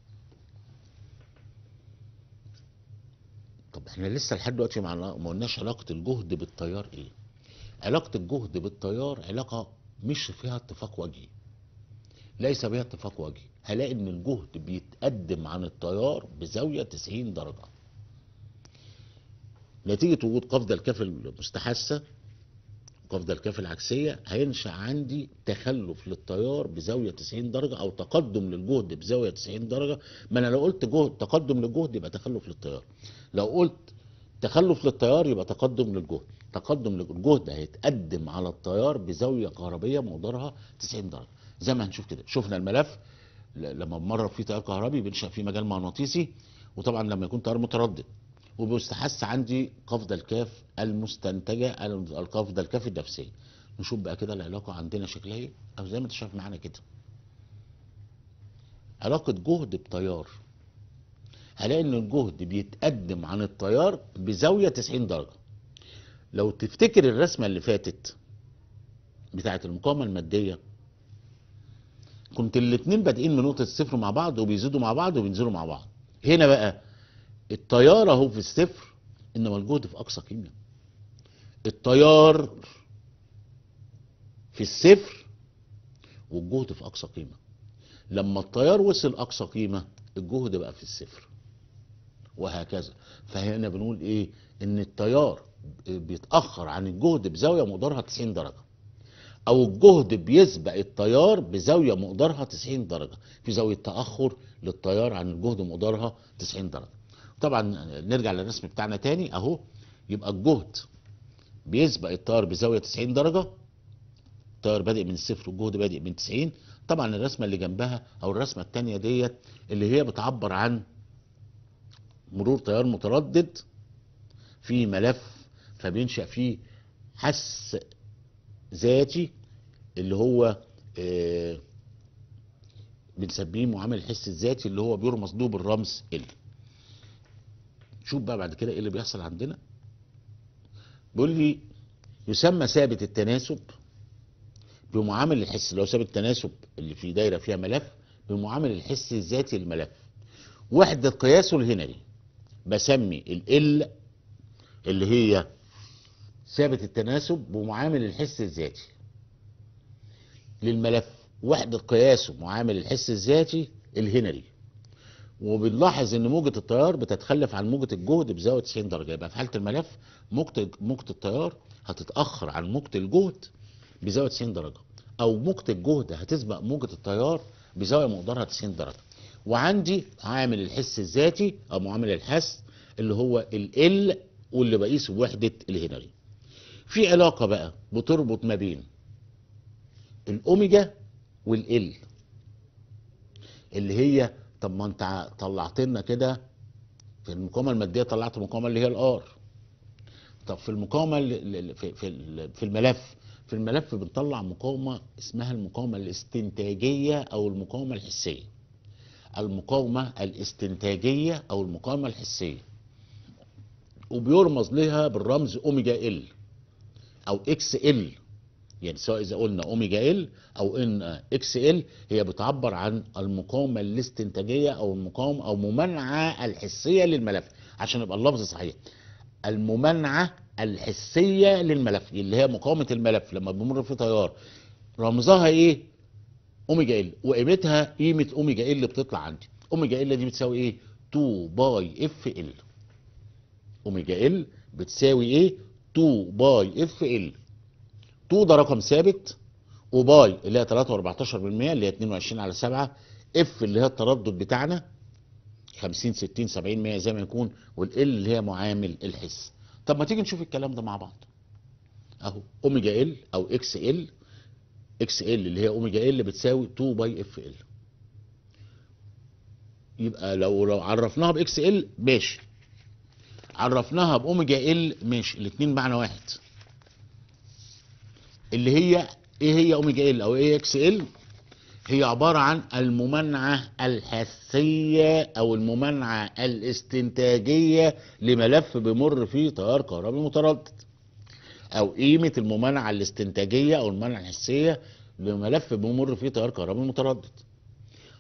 طب احنا لسه لحد دلوقتي ما قلناش علاقه الجهد بالتيار ايه؟ علاقه الجهد بالتيار علاقه مش فيها اتفاق وجهي. ليس بها اتفاق وجهي. هلاقي ان الجهد بيتقدم عن التيار بزاوية 90 درجة نتيجة وجود قفزة الكف المستحثة قفزة الكف العكسية هينشأ عندي تخلف للتيار بزاوية 90 درجة أو تقدم للجهد بزاوية 90 درجة ما أنا لو قلت جهد تقدم للجهد يبقى تخلف للتيار لو قلت تخلف للتيار يبقى تقدم للجهد تقدم للجهد هيتقدم على التيار بزاوية كهربية مقدارها 90 درجة زي ما هنشوف كده شفنا الملف لما بمرر فيه تيار كهربي بينشا فيه مجال مغناطيسي وطبعا لما يكون تيار متردد وبيستحس عندي قفض الكاف المستنتجه القفض الكاف النفسيه نشوف بقى كده العلاقه عندنا شكلها ايه او زي ما انت شايف معانا كده علاقه جهد بتيار هلاقي ان الجهد بيتقدم عن التيار بزاويه 90 درجه لو تفتكر الرسمه اللي فاتت بتاعه المقاومه الماديه كنت الاثنين بادئين من نقطه الصفر مع بعض وبيزيدوا مع بعض وبينزلوا مع بعض هنا بقى التيار اهو في الصفر انما الجهد في اقصى قيمه التيار في الصفر والجهد في اقصى قيمه لما التيار وصل اقصى قيمه الجهد بقى في الصفر وهكذا فهنا بنقول ايه ان التيار بيتاخر عن الجهد بزاويه مقدارها 90 درجه او الجهد بيسبق التيار بزاويه مقدارها 90 درجه في زاويه تاخر للتيار عن الجهد مقدارها 90 درجه طبعا نرجع للرسم بتاعنا تاني اهو يبقى الجهد بيسبق التيار بزاويه 90 درجه التيار بادئ من الصفر والجهد بادئ من 90 طبعا الرسمه اللي جنبها او الرسمه الثانيه ديت اللي هي بتعبر عن مرور تيار متردد في ملف فبينشا فيه حس ذاتي اللي هو آه، بنسميه معامل الحس الذاتي اللي هو بيرمز له بالرمز ال شوف بقى بعد كده ايه اللي بيحصل عندنا بيقول لي يسمى ثابت التناسب بمعامل الحس اللي هو ثابت التناسب اللي في دايره فيها ملف بمعامل الحس الذاتي الملف وحده قياسه الهنري بسمي ال اللي هي ثابت التناسب ومعامل الحس الذاتي للملف وحدة قياسه معامل الحس الذاتي الهنري وبنلاحظ ان موجة التيار بتتخلف عن موجة الجهد بزاوية 90 درجة يبقى في حالة الملف موجة موجة التيار هتتأخر عن موجة الجهد بزاوية 90 درجة او موجة الجهد هتسبق موجة التيار بزاوية مقدارها 90 درجة وعندي عامل الحس الذاتي او معامل الحس اللي هو ال واللي بقيسه بوحدة الهنري في علاقة بقى بتربط ما بين الاوميجا والال اللي هي طب ما انت طلعت لنا كده في المقاومه الماديه طلعت مقاومه اللي هي الار طب في المقاومه في في الملف في الملف بنطلع مقاومه اسمها المقاومه الاستنتاجيه او المقاومه الحسيه المقاومه الاستنتاجيه او المقاومه الحسيه وبيرمز لها بالرمز اوميجا ال او اكس ال يعني سواء اذا قلنا اوميجا ال او ان آه، اكس ال هي بتعبر عن المقاومه الاستنتاجيه او المقاومه او ممانعه الحسيه للملف عشان يبقى اللفظ صحيح الممانعه الحسيه للملف اللي هي مقاومه الملف لما بيمر في تيار رمزها ايه اوميجا ال وقيمتها قيمه اوميجا ال بتطلع عندي اوميجا ال دي بتساوي ايه 2 باي اف ال اوميجا ال بتساوي ايه 2 باي اف ال 2 ده رقم ثابت وباي اللي هي 3.14% اللي هي 22 على 7 اف اللي هي التردد بتاعنا 50 60 70 100 زي ما يكون والال اللي هي معامل الحس طب ما تيجي نشوف الكلام ده مع بعض اهو اوميجا ال او اكس ال اكس ال اللي هي اوميجا ال بتساوي 2 باي اف ال يبقى لو لو عرفناها باكس ال ماشي عرفناها باوميجا ال ماشي الاثنين معنى واحد اللي هي ايه هي اوميجا ال او ايه اكس ال هي عبارة عن الممانعة الحثية أو الممانعة الاستنتاجية لملف بيمر فيه تيار كهربي متردد أو قيمة الممانعة الاستنتاجية أو الممانعة الحثية لملف بيمر فيه تيار كهربي متردد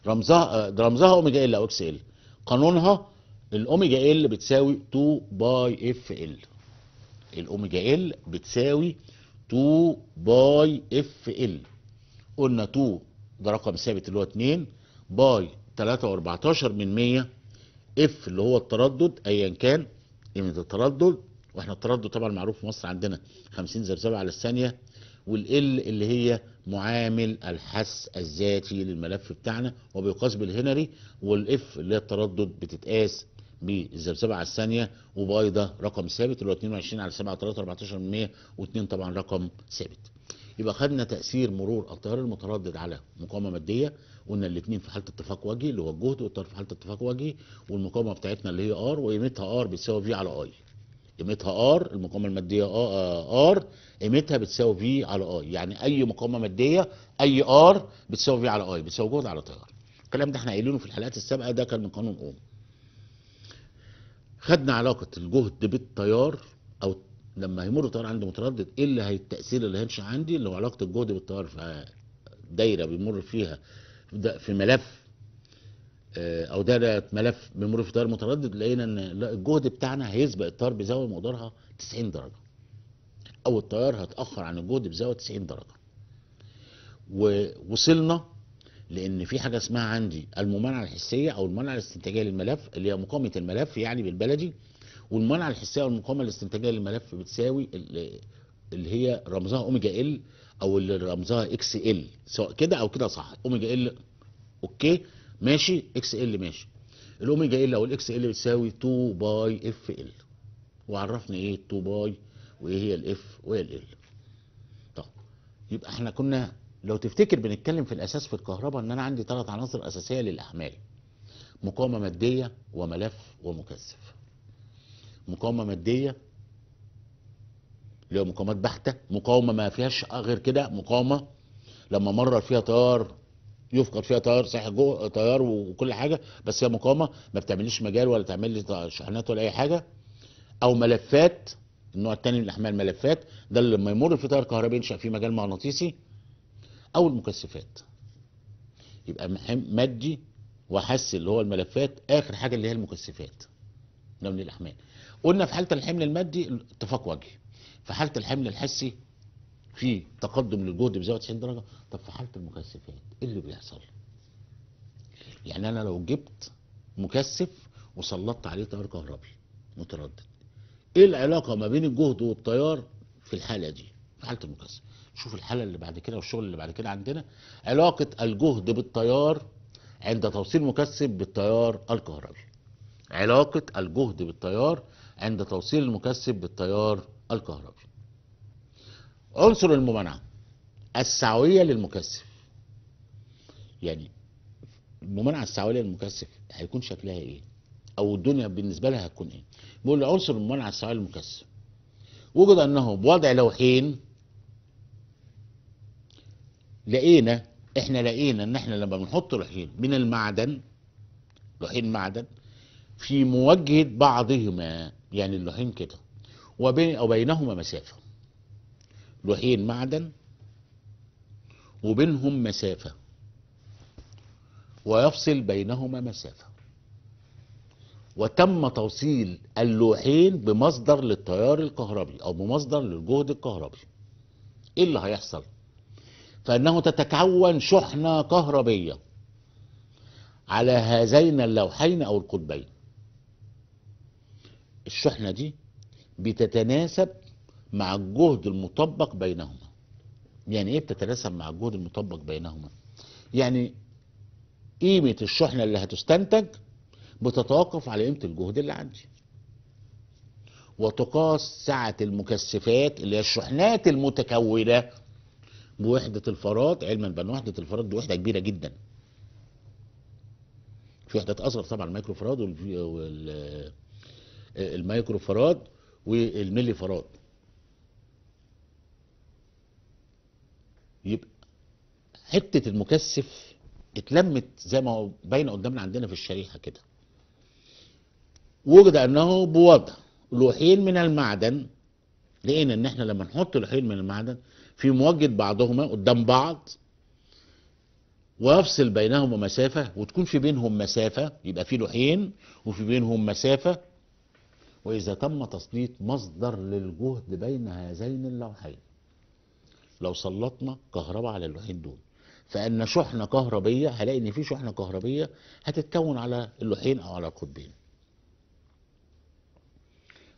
رمزها رمزها أوميجا إل أو إكس إل قانونها الاوميجا ال بتساوي 2 باي اف ال الاوميجا ال بتساوي 2 باي اف ال قلنا 2 ده رقم ثابت اللي هو 2 باي 3.14 من 100 اف اللي هو التردد ايا كان قيمه التردد واحنا التردد طبعا معروف في مصر عندنا 50 ذبذبه على الثانيه والال اللي هي معامل الحس الذاتي للملف بتاعنا وبيقاس بالهنري والاف اللي هي التردد بتتقاس بالذبذبه على الثانيه ده رقم ثابت اللي هو 22 على 7 3 14% و2 طبعا رقم ثابت. يبقى خدنا تاثير مرور التيار المتردد على مقاومه ماديه قلنا الاثنين في حاله اتفاق وجهي اللي هو الجهد والتيار في حاله اتفاق وجهي والمقاومه بتاعتنا اللي هي ار وقيمتها ار بتساوي في على اي. قيمتها ار المقاومه الماديه ار قيمتها بتساوي في على اي يعني اي مقاومه ماديه اي ار بتساوي في على اي بتساوي جهد على تيار الكلام ده احنا قايلينه في الحلقات السابقه ده كان من قانون اوم خدنا علاقه الجهد بالتيار او لما هيمر التيار عندي متردد ايه اللي هي التاثير اللي هيمشي عندي اللي هو علاقه الجهد بالتيار في دايره بيمر فيها في ملف آه، او دايره ملف بيمر في تيار متردد لقينا ان الجهد بتاعنا هيسبق التيار بزاويه مقدارها 90 درجه او التيار هيتاخر عن الجهد بزاويه 90 درجه ووصلنا لان في حاجه اسمها عندي الممانعه الحسيه او المنع الاستنتاجيه للملف اللي هي مقاومه الملف يعني بالبلدي والمنع الحسيه والمقاومه الاستنتاجيه للملف بتساوي اللي هي رمزها اوميجا ال او اللي رمزها اكس ال سواء كده او كده صح اوميجا ال اوكي ماشي اكس ال ماشي الاوميجا ال او الاكس ال بتساوي 2 باي اف ال وعرفني ايه 2 باي وايه هي الاف وايه ال طب يبقى احنا كنا لو تفتكر بنتكلم في الاساس في الكهرباء ان انا عندي ثلاث عناصر اساسيه للاعمال مقاومه ماديه وملف ومكثف مقاومه ماديه اللي هي مقاومات بحته مقاومه ما فيهاش غير كده مقاومه لما مرر فيها تيار يفقد فيها تيار صحيح جوه تيار وكل حاجه بس هي مقاومه ما بتعمليش مجال ولا تعمل لي شحنات ولا اي حاجه او ملفات النوع الثاني من الاحمال ملفات ده اللي لما يمر في تيار كهربي ينشا فيه مجال مغناطيسي او المكثفات يبقى مادي وحس اللي هو الملفات اخر حاجه اللي هي المكثفات من الاحمال قلنا في حاله الحمل المادي اتفاق وجهي في حاله الحمل الحسي في تقدم للجهد بزاويه 90 درجه طب في حاله المكثفات ايه اللي بيحصل يعني انا لو جبت مكثف وسلطت عليه تيار كهربي متردد ايه العلاقه ما بين الجهد والتيار في الحاله دي في حاله المكثف شوف الحاله اللي بعد كده والشغل اللي بعد كده عندنا علاقه الجهد بالتيار عند توصيل مكثف بالتيار الكهربي علاقه الجهد بالتيار عند توصيل المكثف بالتيار الكهربي عنصر الممانعه السعويه للمكثف يعني الممانعه السعويه للمكثف هيكون شكلها ايه او الدنيا بالنسبه لها هتكون ايه بيقول عنصر الممانعه السعويه للمكثف وجد انه بوضع لوحين لقينا احنا لقينا ان احنا لما بنحط لوحين من المعدن لوحين معدن في موجهة بعضهما يعني اللوحين كده وبين وبينهما مسافة لوحين معدن وبينهم مسافة ويفصل بينهما مسافة وتم توصيل اللوحين بمصدر للتيار الكهربي او بمصدر للجهد الكهربي ايه اللي هيحصل فانه تتكون شحنه كهربيه على هذين اللوحين او القطبين الشحنه دي بتتناسب مع الجهد المطبق بينهما يعني ايه بتتناسب مع الجهد المطبق بينهما يعني قيمه الشحنه اللي هتستنتج بتتوقف على قيمه الجهد اللي عندي وتقاس سعة المكثفات اللي هي الشحنات المتكونة بوحدة الفرات علما بأن وحدة الفرات دي وحدة كبيرة جدا في وحدات أصغر طبعا المايكرو فراد والميكرو فراد والملي فراد يبقى حتة المكثف اتلمت زي ما هو باين قدامنا عندنا في الشريحة كده وجد انه بوضع لوحين من المعدن لقينا ان احنا لما نحط لوحين من المعدن في مواجهه بعضهما قدام بعض ويفصل بينهما مسافه وتكون في بينهم مسافه يبقى في لوحين وفي بينهم مسافه واذا تم تسليط مصدر للجهد بين هذين اللوحين لو سلطنا كهرباء على اللوحين دول فان شحنه كهربيه هلاقي ان في شحنه كهربيه هتتكون على اللوحين او على القطبين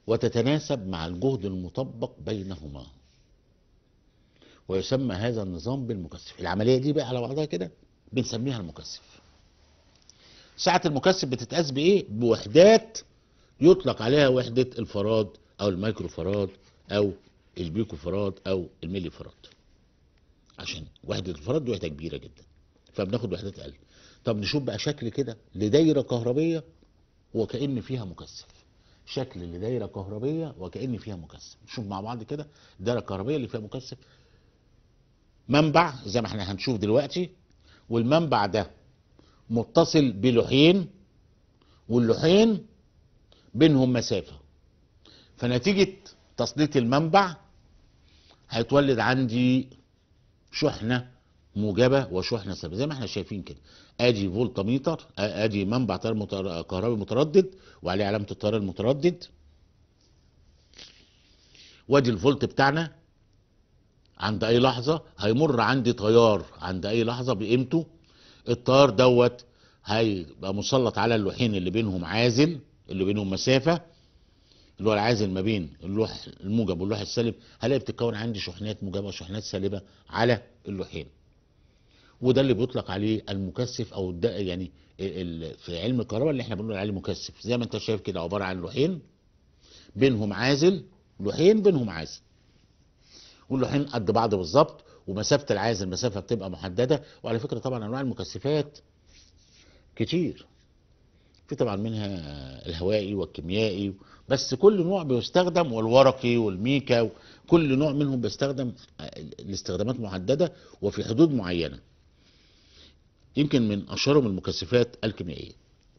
وتتناسب مع الجهد المطبق بينهما ويسمى هذا النظام بالمكثف العملية دي بقى على بعضها كده بنسميها المكثف ساعة المكثف بتتقاس بإيه؟ بوحدات يطلق عليها وحدة الفراد أو الميكرو فراد أو البيكو فراد أو الميلي فراد عشان وحدة الفراد دي وحدة كبيرة جدا فبناخد وحدات أقل طب نشوف بقى شكل كده لدايرة كهربية وكأن فيها مكثف شكل لدايره كهربيه وكان فيها مكثف نشوف مع بعض كده دايرة كهربية اللي فيها مكثف منبع زي ما احنا هنشوف دلوقتي والمنبع ده متصل بلوحين واللوحين بينهم مسافة فنتيجة تسليط المنبع هيتولد عندي شحنة موجبة وشحنة سلبية زي ما احنا شايفين كده ادي ميتر ادي منبع تيار كهربي متردد وعليه علامة التيار المتردد وادي الفولت بتاعنا عند اي لحظة هيمر عندي تيار عند اي لحظة بقيمته التيار دوت هيبقى مسلط على اللوحين اللي بينهم عازل اللي بينهم مسافة اللي هو العازل ما بين اللوح الموجب واللوح السالب هلاقي بتتكون عندي شحنات موجبة وشحنات سالبة على اللوحين وده اللي بيطلق عليه المكثف او ده يعني في علم الكهرباء اللي احنا بنقول عليه مكثف زي ما انت شايف كده عباره عن لوحين بينهم عازل لوحين بينهم عازل كل حين قد بعض بالظبط ومسافه العازل المسافه بتبقى محدده وعلى فكره طبعا انواع المكثفات كتير في طبعا منها الهوائي والكيميائي بس كل نوع بيستخدم والورقي والميكا كل نوع منهم بيستخدم آه، لاستخدامات محدده وفي حدود معينه يمكن من اشهرهم المكثفات الكيميائيه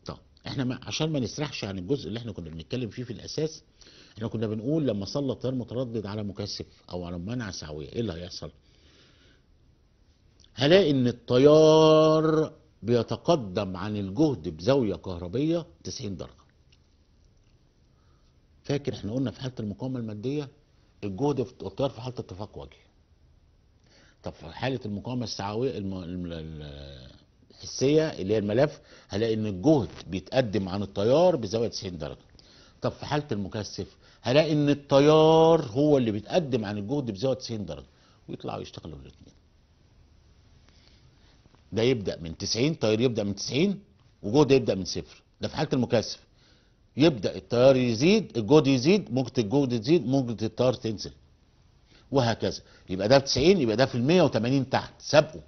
طب احنا ما عشان ما نسرحش عن الجزء اللي احنا كنا بنتكلم فيه في الاساس احنا كنا بنقول لما صلى الطيار متردد على مكثف او على منع سعويه ايه اللي هيحصل؟ هلاقي ان الطيار بيتقدم عن الجهد بزاويه كهربيه 90 درجه. فاكر احنا قلنا في حاله المقاومه الماديه الجهد في في حاله اتفاق وجه. طب في حاله المقاومه السعويه الم... الم... الحسيه اللي هي الملف هلاقي ان الجهد بيتقدم عن الطيار بزاويه 90 درجه. طب في حاله المكثف هلاقي ان التيار هو اللي بيتقدم عن الجهد بزاويه 90 درجه ويطلعوا يشتغلوا الاثنين ده يبدا من 90 تيار يبدا من 90 وجهد يبدا من صفر ده في حاله المكثف يبدا التيار يزيد الجهد يزيد موجه الجهد تزيد موجه التيار تنزل وهكذا يبقى ده في 90 يبقى ده في ال 180 تحت سابقه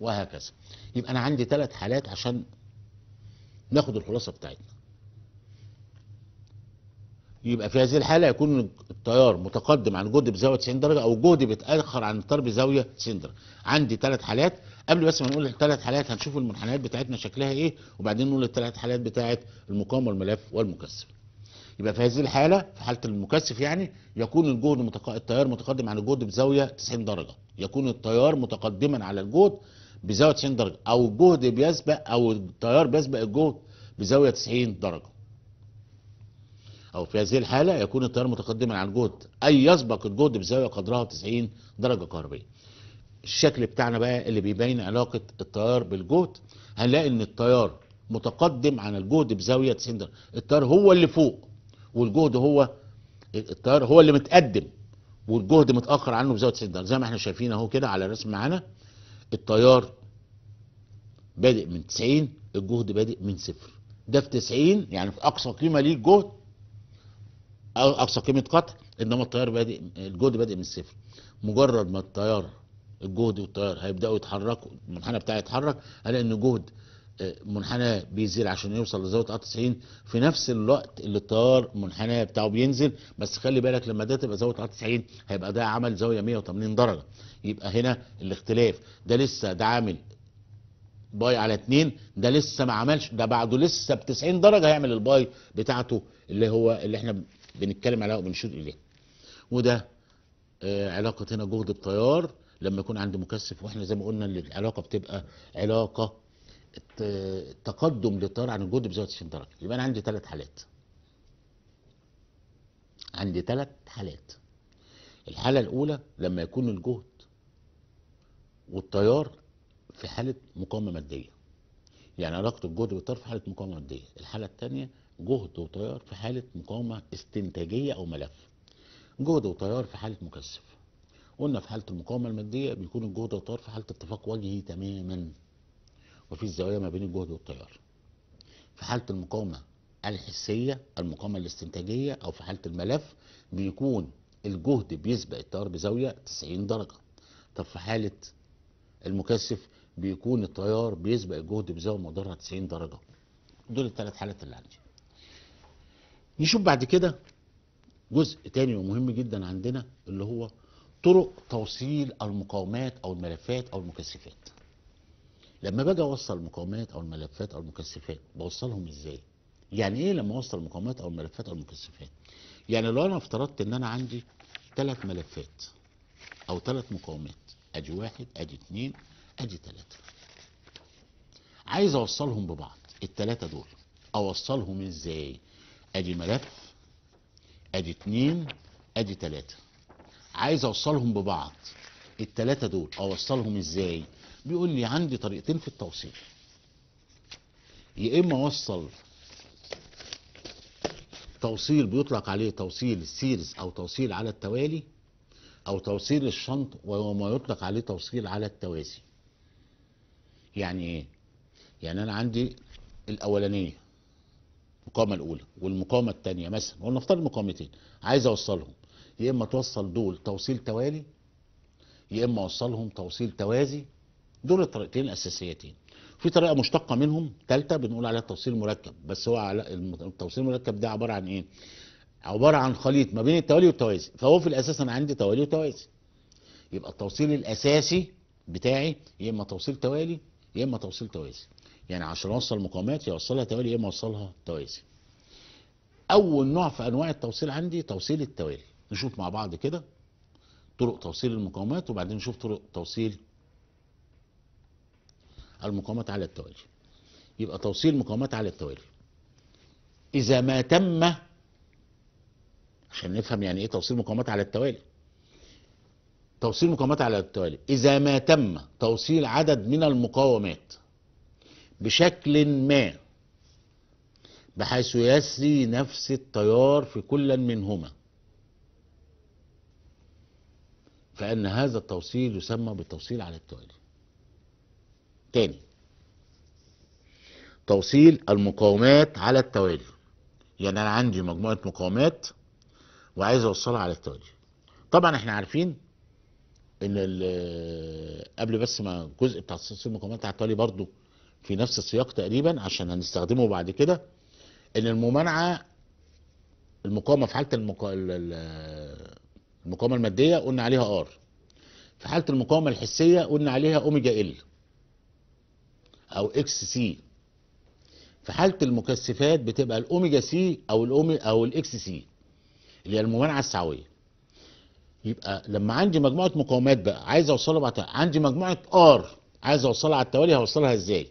وهكذا يبقى انا عندي ثلاث حالات عشان ناخد الخلاصه بتاعتنا يبقى في هذه الحاله يكون التيار متقدم عن جهد بزاويه 90 درجه او جهد بيتاخر عن التيار بزاويه 90 درجه عندي ثلاث حالات قبل بس ما نقول الثلاث حالات هنشوف المنحنيات بتاعتنا شكلها ايه وبعدين نقول الثلاث حالات بتاعه المقاومه والملف والمكثف يبقى في هذه الحاله في حاله المكثف يعني يكون الجهد متق... التيار متقدم عن الجهد بزاويه 90 درجه يكون التيار متقدما على الجهد بزاويه 90 درجه او الجهد بيسبق او التيار بيسبق الجهد بزاويه 90 درجه أو في هذه الحالة يكون التيار متقدما عن الجهد أي يسبق الجهد بزاوية قدرها 90 درجة كهربية الشكل بتاعنا بقى اللي بيبين علاقة التيار بالجهد هنلاقي إن التيار متقدم عن الجهد بزاوية 90 درجة التيار هو اللي فوق والجهد هو التيار هو اللي متقدم والجهد متأخر عنه بزاوية 90 درجة زي ما احنا شايفين اهو كده على الرسم معانا التيار بادئ من 90 الجهد بادئ من صفر ده في 90 يعني في أقصى قيمة ليه الجهد اقصى قيمه قطع انما التيار بادئ الجهد بادئ من الصفر مجرد ما التيار الجهد والتيار هيبداوا يتحركوا المنحنى بتاعي يتحرك هلاقي ان جهد آه، منحناه بيزيد عشان يوصل لزاويه ا 90 في نفس الوقت اللي التيار منحناه بتاعه بينزل بس خلي بالك لما ده تبقى زاويه ا 90 هيبقى ده عمل زاويه 180 درجه يبقى هنا الاختلاف ده لسه ده عامل باي على 2 ده لسه ما عملش ده بعده لسه ب 90 درجه هيعمل الباي بتاعته اللي هو اللي احنا بنتكلم عليها وبنشير اليها وده آه، علاقه هنا جهد التيار لما يكون عند مكثف واحنا زي ما قلنا العلاقه بتبقى علاقه تقدم للتيار عن الجهد بزيادة 90 درجه يبقى انا عندي ثلاث حالات عندي ثلاث حالات الحاله الاولى لما يكون الجهد والتيار في حاله مقاومه ماديه يعني علاقه الجهد والطيار في حاله مقاومه ماديه الحاله الثانيه جهد وتيار في حالة مقاومة استنتاجية أو ملف جهد وتيار في حالة مكثف قلنا في حالة المقاومة المادية بيكون الجهد والتيار في حالة اتفاق وجهي تماما وفي الزوايا ما بين الجهد والتيار في حالة المقاومة الحسية المقاومة الاستنتاجية أو في حالة الملف بيكون الجهد بيسبق التيار بزاوية 90 درجة طب في حالة المكثف بيكون التيار بيسبق الجهد بزاوية مدارها 90 درجة دول الثلاث حالات اللي عندي نشوف بعد كده جزء تاني ومهم جدا عندنا اللي هو طرق توصيل المقاومات او الملفات او المكثفات لما باجي اوصل المقاومات او الملفات او المكثفات بوصلهم ازاي يعني ايه لما اوصل المقاومات او الملفات او المكثفات يعني لو انا افترضت ان انا عندي ثلاث ملفات او ثلاث مقاومات ادي واحد ادي اثنين ادي ثلاثة عايز اوصلهم ببعض الثلاثة دول اوصلهم ازاي ادي ملف ادي اتنين ادي تلاتة عايز اوصلهم ببعض التلاتة دول اوصلهم ازاي بيقول لي عندي طريقتين في التوصيل يا اما اوصل توصيل بيطلق عليه توصيل السيرز او توصيل على التوالي او توصيل الشنط وما يطلق عليه توصيل على التوازي يعني ايه يعني انا عندي الاولانيه المقاومة الاولى والمقاومة الثانيه مثلا ولنفترض مقاومتين عايز اوصلهم يا اما توصل دول توصيل توالي يا اما اوصلهم توصيل توازي دول الطريقتين الاساسيتين في طريقه مشتقه منهم ثالثه بنقول عليها التوصيل المركب بس هو على التوصيل المركب ده عباره عن ايه عباره عن خليط ما بين التوالي والتوازي فهو في الاساس انا عندي توالي وتوازي يبقى التوصيل الاساسي بتاعي يا اما توصيل توالي يا اما توصيل توازي يعني عشان اوصل مقاومات يوصلها توالي ايه ما اوصلها توازي اول نوع في انواع التوصيل عندي توصيل التوالي نشوف مع بعض كده طرق توصيل المقاومات وبعدين نشوف طرق توصيل المقاومات على التوالي يبقى توصيل مقاومات على التوالي اذا ما تم عشان نفهم يعني ايه توصيل مقاومات على التوالي توصيل مقاومات على التوالي اذا ما تم توصيل عدد من المقاومات بشكل ما بحيث يسري نفس التيار في كل منهما فأن هذا التوصيل يسمى بالتوصيل على التوالي تاني توصيل المقاومات على التوالي يعني أنا عندي مجموعة مقاومات وعايز أوصلها على التوالي طبعا احنا عارفين ان قبل بس ما الجزء بتاع توصيل المقاومات على التوالي برضه في نفس السياق تقريبا عشان هنستخدمه بعد كده ان الممانعه المقاومه في حاله المقا... المقاومه الماديه قلنا عليها ار في حاله المقاومه الحسيه قلنا عليها اوميجا ال او اكس سي في حاله المكثفات بتبقى الاوميجا سي او الاومي او الاكس سي اللي هي الممانعه السعويه يبقى لما عندي مجموعه مقاومات بقى عايز اوصلها بعد عندي مجموعه ار عايز اوصلها على التوالي هوصلها ازاي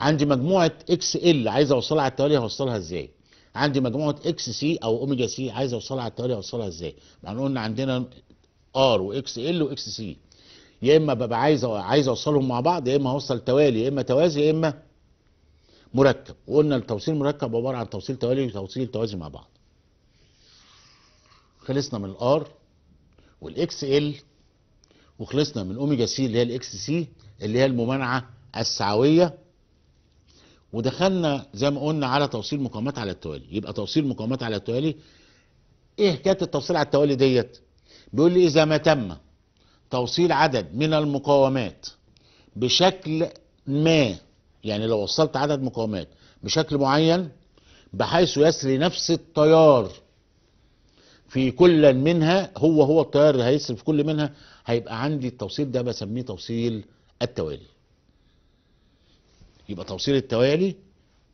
عندي مجموعه اكس ال عايز اوصلها على التوالي هوصلها ازاي عندي مجموعه اكس سي او اوميجا سي عايز اوصلها على التوالي هوصلها ازاي ما احنا قلنا عندنا ار واكس ال واكس سي يا اما ببقى عايز عايز اوصلهم مع بعض يا اما هوصل توالي يا اما توازي يا اما مركب وقلنا التوصيل المركب عباره عن توصيل توالي وتوصيل توازي مع بعض خلصنا من الار والاكس ال وخلصنا من اوميجا سي اللي هي الاكس سي اللي هي الممانعه السعويه ودخلنا زي ما قلنا على توصيل مقاومات على التوالي يبقى توصيل مقاومات على التوالي ايه حكايه التوصيل على التوالي ديت بيقول لي اذا ما تم توصيل عدد من المقاومات بشكل ما يعني لو وصلت عدد مقاومات بشكل معين بحيث يسري نفس التيار في كل منها هو هو التيار اللي هيسري في كل منها هيبقى عندي التوصيل ده بسميه توصيل التوالي يبقى توصيل التوالي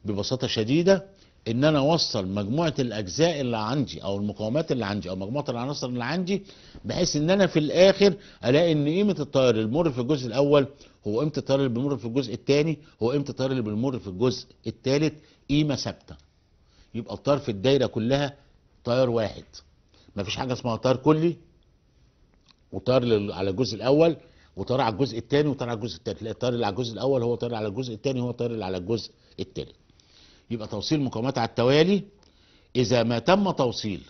ببساطة شديدة ان انا اوصل مجموعة الاجزاء اللي عندي او المقاومات اللي عندي او مجموعة العناصر اللي عندي بحيث ان انا في الاخر الاقي ان قيمة الطائر اللي بيمر في الجزء الاول هو قيمة الطائر اللي بيمر في الجزء الثاني هو قيمة الطائر اللي بيمر في الجزء الثالث قيمة ثابتة يبقى التيار في الدايرة كلها طيار واحد مفيش حاجة اسمها طيار كلي وطيار على الجزء الاول وطالع على الجزء الثاني وطالع على الجزء الثالث لا الطيار اللي على الجزء الاول هو طالع على الجزء الثاني هو طالع على الجزء الثالث يبقى توصيل مقاومات على التوالي اذا ما تم توصيل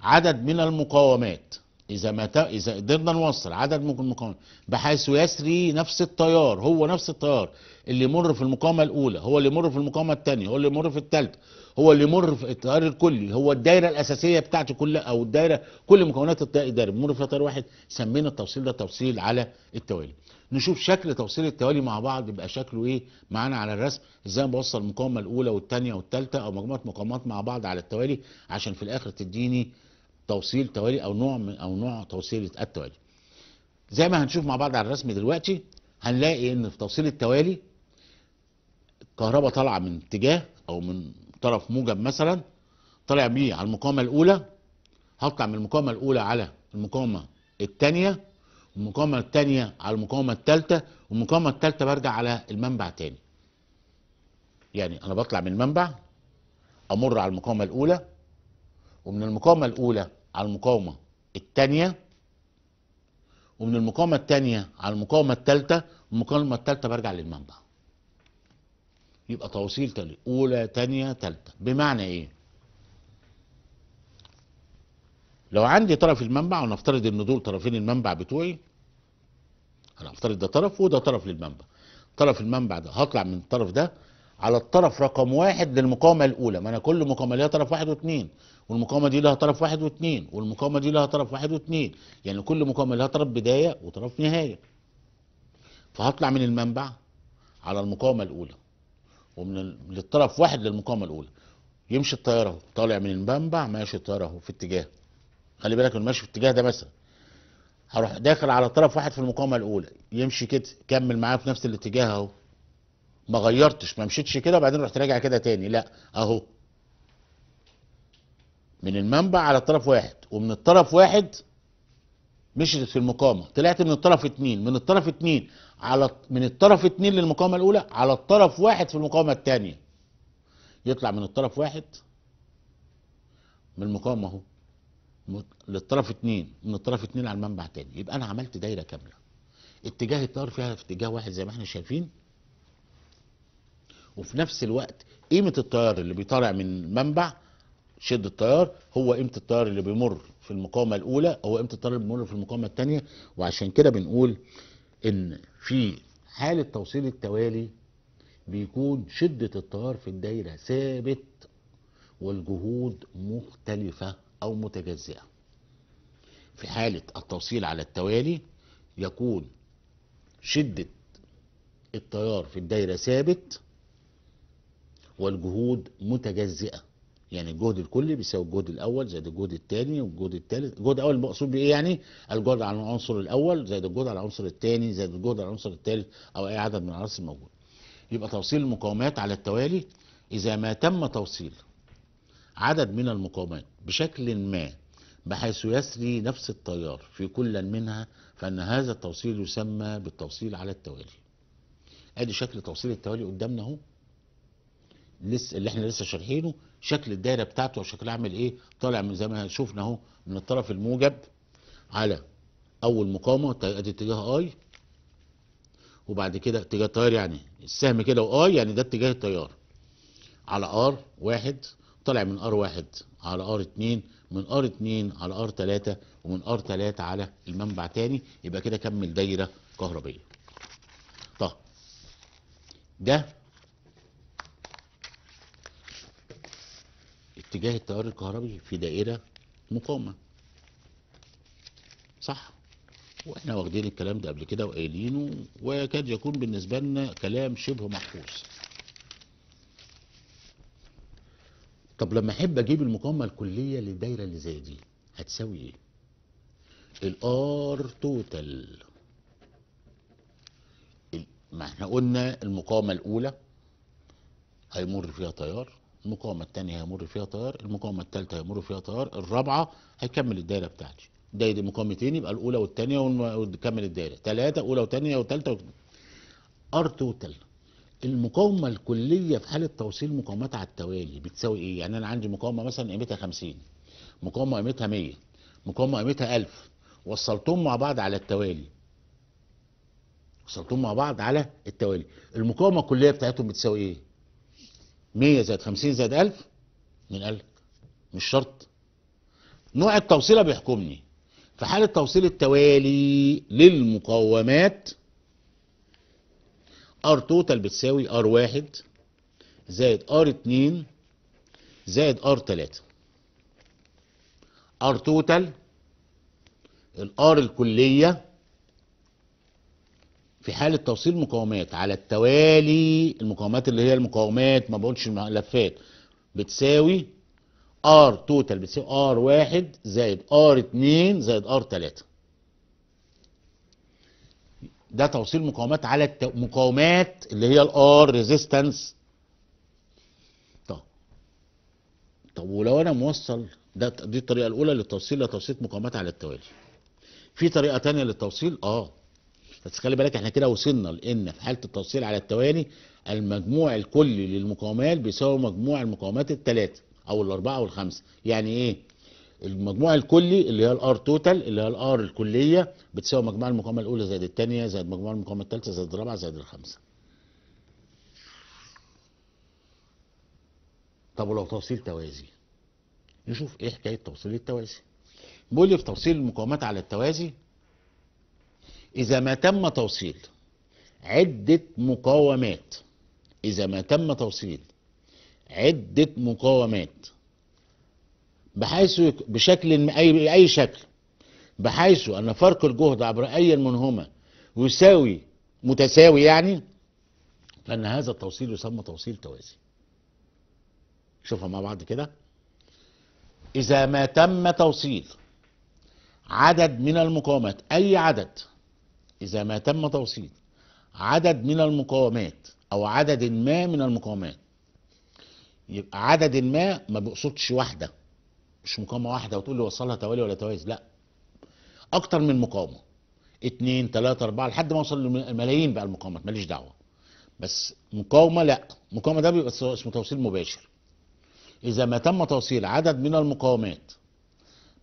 عدد من المقاومات اذا ما ت... اذا قدرنا نوصل عدد من المقاومه بحيث يسري نفس التيار هو نفس التيار اللي يمر في المقاومه الاولى هو اللي يمر في المقاومه الثانيه هو اللي يمر في الثالثه هو اللي يمر في التيار الكلي هو الدايره الاساسيه بتاعته كلها او الدايره كل مكونات الدايره بيمر فيها تيار واحد سمينا التوصيل ده توصيل على التوالي نشوف شكل توصيل التوالي مع بعض يبقى شكله ايه معانا على الرسم ازاي بوصل المقاومه الاولى والثانيه والثالثه او مجموعه مقاومات مع بعض على التوالي عشان في الاخر تديني توصيل توالي او نوع من او نوع توصيل التوالي زي ما هنشوف مع بعض على الرسم دلوقتي هنلاقي ان في توصيل التوالي الكهرباء طالعه من اتجاه او من طرف موجب مثلا طالع بيه على المقاومه الاولى هطلع من المقاومه الاولى على المقاومه الثانيه والمقاومه الثانيه على المقاومه الثالثه والمقاومه الثالثه برجع على المنبع تاني يعني انا بطلع من المنبع امر على المقاومه الاولى ومن المقاومة الأولى على المقاومة الثانية ومن المقاومة الثانية على المقاومة الثالثة المقاومة الثالثة برجع للمنبع يبقى توصيل تاني أولى تانية تالتة بمعنى إيه؟ لو عندي طرف المنبع ونفترض إن دول طرفين المنبع بتوعي أنا أفترض ده طرف وده طرف للمنبع طرف المنبع ده هطلع من الطرف ده على الطرف رقم واحد للمقاومة الأولى ما أنا كل مقاومة ليها طرف واحد واثنين والمقاومه دي لها طرف واحد واثنين والمقاومه دي لها طرف واحد واثنين يعني كل مقاومه لها طرف بدايه وطرف نهايه فهطلع من المنبع على المقاومه الاولى ومن للطرف واحد للمقاومه الاولى يمشي الطياره اهو طالع من المنبع ماشي الطياره اهو في اتجاه خلي بالك انه ماشي في الاتجاه ده مثلا هروح داخل على طرف واحد في المقاومه الاولى يمشي كده كمل معاه في نفس الاتجاه اهو ما غيرتش ما مشيتش كده وبعدين رحت راجع كده تاني لا اهو من المنبع على طرف واحد ومن الطرف واحد مشيت في المقاومة طلعت من الطرف اتنين من الطرف اتنين على من الطرف اتنين للمقاومة الأولى على الطرف واحد في المقاومة الثانية يطلع من الطرف واحد من المقاومة اهو للطرف اتنين من الطرف اتنين على المنبع تاني يبقى أنا عملت دايرة كاملة اتجاه التيار فيها في اتجاه واحد زي ما احنا شايفين وفي نفس الوقت قيمة التيار اللي بيطالع من المنبع شد التيار هو قيمه التيار اللي بيمر في المقاومه الاولى هو قيمه التيار اللي بيمر في المقاومه الثانيه وعشان كده بنقول ان في حاله توصيل التوالي بيكون شده التيار في الدايره ثابت والجهود مختلفه او متجزئه في حاله التوصيل على التوالي يكون شده التيار في الدايره ثابت والجهود متجزئه يعني الجهد الكلي بيساوي الجهد الاول زائد الجهد الثاني والجهد الثالث الجهد الاول مقصود بايه يعني الجهد على العنصر الاول زائد الجهد على العنصر الثاني زائد الجهد على العنصر الثالث او اي عدد من العناصر الموجوده يبقى توصيل المقاومات على التوالي اذا ما تم توصيل عدد من المقاومات بشكل ما بحيث يسري نفس التيار في كل منها فان هذا التوصيل يسمى بالتوصيل على التوالي ادي شكل توصيل التوالي قدامنا اهو لسه اللي احنا لسه شارحينه شكل الدايره بتاعته وشكلها عامل ايه طالع من زي ما شفنا اهو من الطرف الموجب على اول مقاومه ادي اتجاه اي وبعد كده اتجاه التيار يعني السهم كده واي يعني ده اتجاه التيار على ار واحد طالع من ار واحد على ار اتنين من ار اتنين على ار تلاته ومن ار تلاته على المنبع تاني يبقى كده كمل دايره كهربيه. طب ده اتجاه التيار الكهربي في دائرة مقاومة صح واحنا واخدين الكلام ده قبل كده وقايلينه وكاد يكون بالنسبة لنا كلام شبه محفوظ طب لما احب اجيب المقاومة الكلية للدايرة اللي زي دي هتساوي ايه الار توتال ما احنا قلنا المقاومة الاولى هيمر فيها تيار المقاومه الثانيه هيمر فيها تيار المقاومه الثالثه هيمر فيها تيار الرابعه هيكمل الدايره بتاعتي دايره مقاومتين يبقى الاولى والثانيه وتكمل الدايره ثلاثه اولى وثانيه وثالثه ار توتال المقاومه الكليه في حاله توصيل مقاومات على التوالي بتساوي ايه يعني انا عندي مقاومه مثلا قيمتها 50 مقاومه قيمتها 100 مقاومه قيمتها 1000 وصلتهم مع بعض على التوالي وصلتهم مع بعض على التوالي المقاومه الكليه بتاعتهم بتساوي ايه 100 زائد 50 زائد 1000 من قال مش شرط نوع التوصيله بيحكمني في حاله توصيل التوالي للمقومات ار توتال بتساوي ار 1 زائد ار 2 زائد ار 3 ار توتال الار الكليه في حالة توصيل مقاومات على التوالي المقاومات اللي هي المقاومات ما بقولش ملفات بتساوي ار توتال بتساوي ار واحد زائد ار اتنين زائد ار تلاتة ده توصيل مقاومات على المقاومات مقاومات اللي هي الار ريزيستنس طب طب ولو انا موصل ده دي الطريقه الاولى للتوصيل لتوصيل مقاومات على التوالي في طريقه تانية للتوصيل اه بس خلي بالك احنا كده وصلنا لان في حاله التوصيل على التوالي المجموع الكلي للمقاومات بيساوي مجموع المقاومات الثلاثه او الاربعه او الخمسه يعني ايه المجموع الكلي اللي هي الار توتال اللي هي الار الكليه بتساوي مجموع المقاومه الاولى زائد الثانيه زائد مجموع المقاومه الثالثه زائد الرابعه زائد الخامسه طب ولو توصيل توازي نشوف ايه حكايه توصيل التوازي بيقول لي في توصيل المقاومات على التوازي إذا ما تم توصيل عدة مقاومات إذا ما تم توصيل عدة مقاومات بحيث بشكل أي بأي شكل بحيث أن فرق الجهد عبر أي منهما يساوي متساوي يعني فإن هذا التوصيل يسمى توصيل توازي شوفها مع بعض كده إذا ما تم توصيل عدد من المقاومات أي عدد إذا ما تم توصيل عدد من المقاومات أو عدد ما من المقاومات يبقى عدد ما ما بيقصدش واحدة مش مقاومة واحدة وتقول لي وصلها توالي ولا توايز لا أكتر من مقاومة اتنين تلاتة أربعة لحد ما وصل لملايين بقى المقاومات ماليش دعوة بس مقاومة لا مقاومة ده بيبقى اسمه توصيل مباشر إذا ما تم توصيل عدد من المقاومات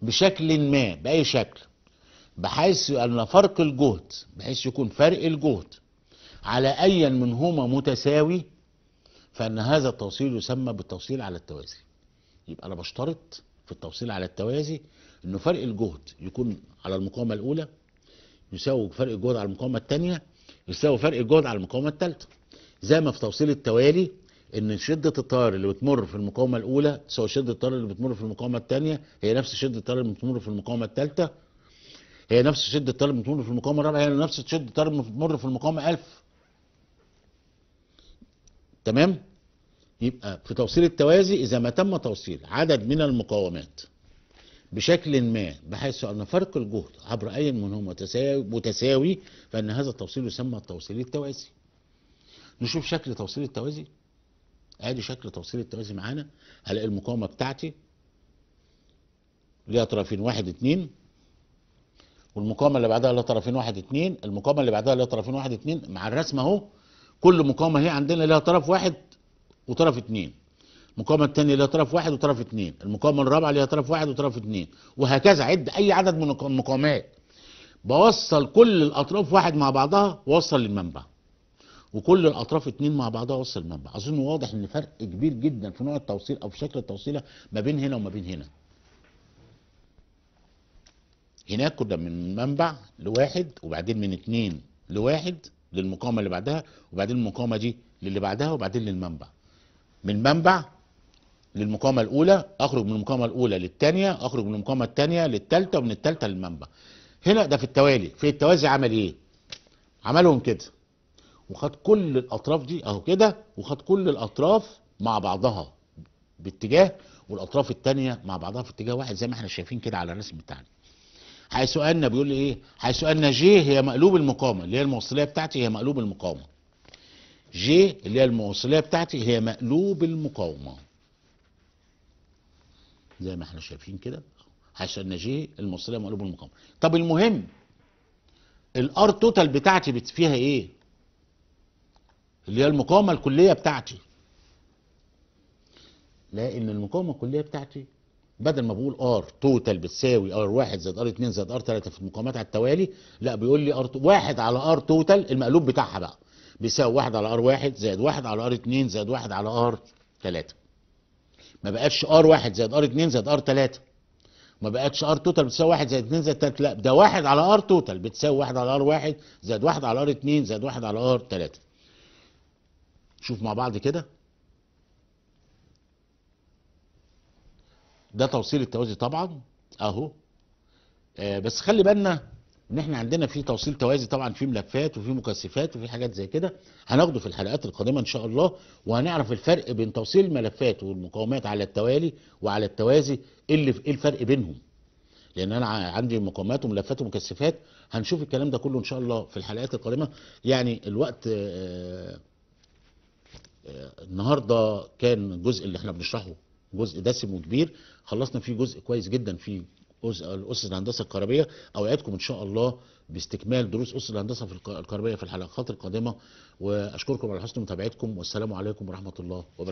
بشكل ما بأي شكل بحيث أن فرق الجهد بحيث يكون فرق الجهد على أيا منهما متساوي فأن هذا التوصيل يسمى بالتوصيل على التوازي يبقى أنا بشترط في التوصيل على التوازي أنه فرق الجهد يكون على المقاومة الأولى يساوي فرق الجهد على المقاومة الثانية يساوي فرق الجهد على المقاومة الثالثة زي ما في توصيل التوالي ان شده التيار اللي بتمر في المقاومه الاولى تساوي شده التيار اللي بتمر في المقاومه الثانيه هي نفس شده التيار اللي بتمر في المقاومه الثالثه هي نفس شده طالب بتمر في المقاومه الرابعه هي نفس شده طالب بتمر في المقاومه 1000 تمام يبقى في توصيل التوازي اذا ما تم توصيل عدد من المقاومات بشكل ما بحيث ان فرق الجهد عبر اي منهم متساوي متساوي فان هذا التوصيل يسمى التوصيل التوازي نشوف شكل توصيل التوازي ادي شكل توصيل التوازي معانا هلاقي المقاومه بتاعتي ليها طرفين واحد اتنين والمقاومه اللي بعدها لها طرفين واحد اتنين المقاومه اللي بعدها لها طرفين واحد اتنين مع الرسم اهو كل مقاومه هي عندنا لها طرف واحد وطرف اتنين المقاومه الثانيه لها طرف واحد وطرف اتنين المقاومه الرابعه لها طرف واحد وطرف اتنين وهكذا عد اي عدد من المقاومات بوصل كل الاطراف واحد مع بعضها ووصل للمنبع وكل الاطراف اتنين مع بعضها وصل المنبع اظن واضح ان فرق كبير جدا في نوع التوصيل او في شكل التوصيله ما بين هنا وما بين هنا هناك كنا من منبع لواحد وبعدين من اتنين لواحد للمقاومة اللي بعدها وبعدين المقاومة دي للي بعدها وبعدين للمنبع من منبع للمقاومة الأولى أخرج من المقاومة الأولى للثانية أخرج من المقاومة الثانية للثالثة ومن الثالثة للمنبع هنا ده في التوالي في التوازي عمل إيه عملهم كده وخد كل الأطراف دي أهو كده وخد كل الأطراف مع بعضها باتجاه والأطراف الثانية مع بعضها في اتجاه واحد زي ما احنا شايفين كده على الرسم بتاعنا حيث ان بيقول لي ايه حيث ان جي هي مقلوب المقاومه اللي هي الموصليه بتاعتي هي مقلوب المقاومه جي اللي هي الموصليه بتاعتي هي مقلوب المقاومه زي ما احنا شايفين كده حيث ان جي الموصليه مقلوب المقاومه طب المهم الار توتال بتاعتي فيها ايه اللي هي المقاومه الكليه بتاعتي لان المقاومه الكليه بتاعتي بدل ما بقول ار توتال بتساوي ار 1 زائد ار 2 زائد ار 3 في المقامات على التوالي لا بيقول لي ار 1 على ار توتال المقلوب بتاعها بقى بيساوي 1 على ار 1 زائد 1 على ار 2 زائد 1 على ار 3 ما بقتش ار 1 زائد ار 2 زائد ار 3 ما بقتش ار توتال بتساوي 1 زائد 2 زائد 3 لا ده 1 على ار توتال بتساوي 1 على ار 1 زائد 1 على ار 2 زائد 1 على ار 3 شوف مع بعض كده ده توصيل التوازي طبعا اهو آه بس خلي بالنا ان احنا عندنا في توصيل توازي طبعا في ملفات وفي مكثفات وفي حاجات زي كده هناخده في الحلقات القادمه ان شاء الله وهنعرف الفرق بين توصيل الملفات والمقاومات على التوالي وعلى التوازي إيه اللي ايه الفرق بينهم لان انا عندي مقاومات وملفات ومكثفات هنشوف الكلام ده كله ان شاء الله في الحلقات القادمه يعني الوقت آه، آه، النهارده كان الجزء اللي احنا بنشرحه جزء دسم وكبير خلصنا فيه جزء كويس جدا في اسس الهندسه الكهربيه اوعدكم ان شاء الله باستكمال دروس اسس الهندسه في الكهربيه في الحلقات القادمه واشكركم على حسن متابعتكم والسلام عليكم ورحمه الله وبركاته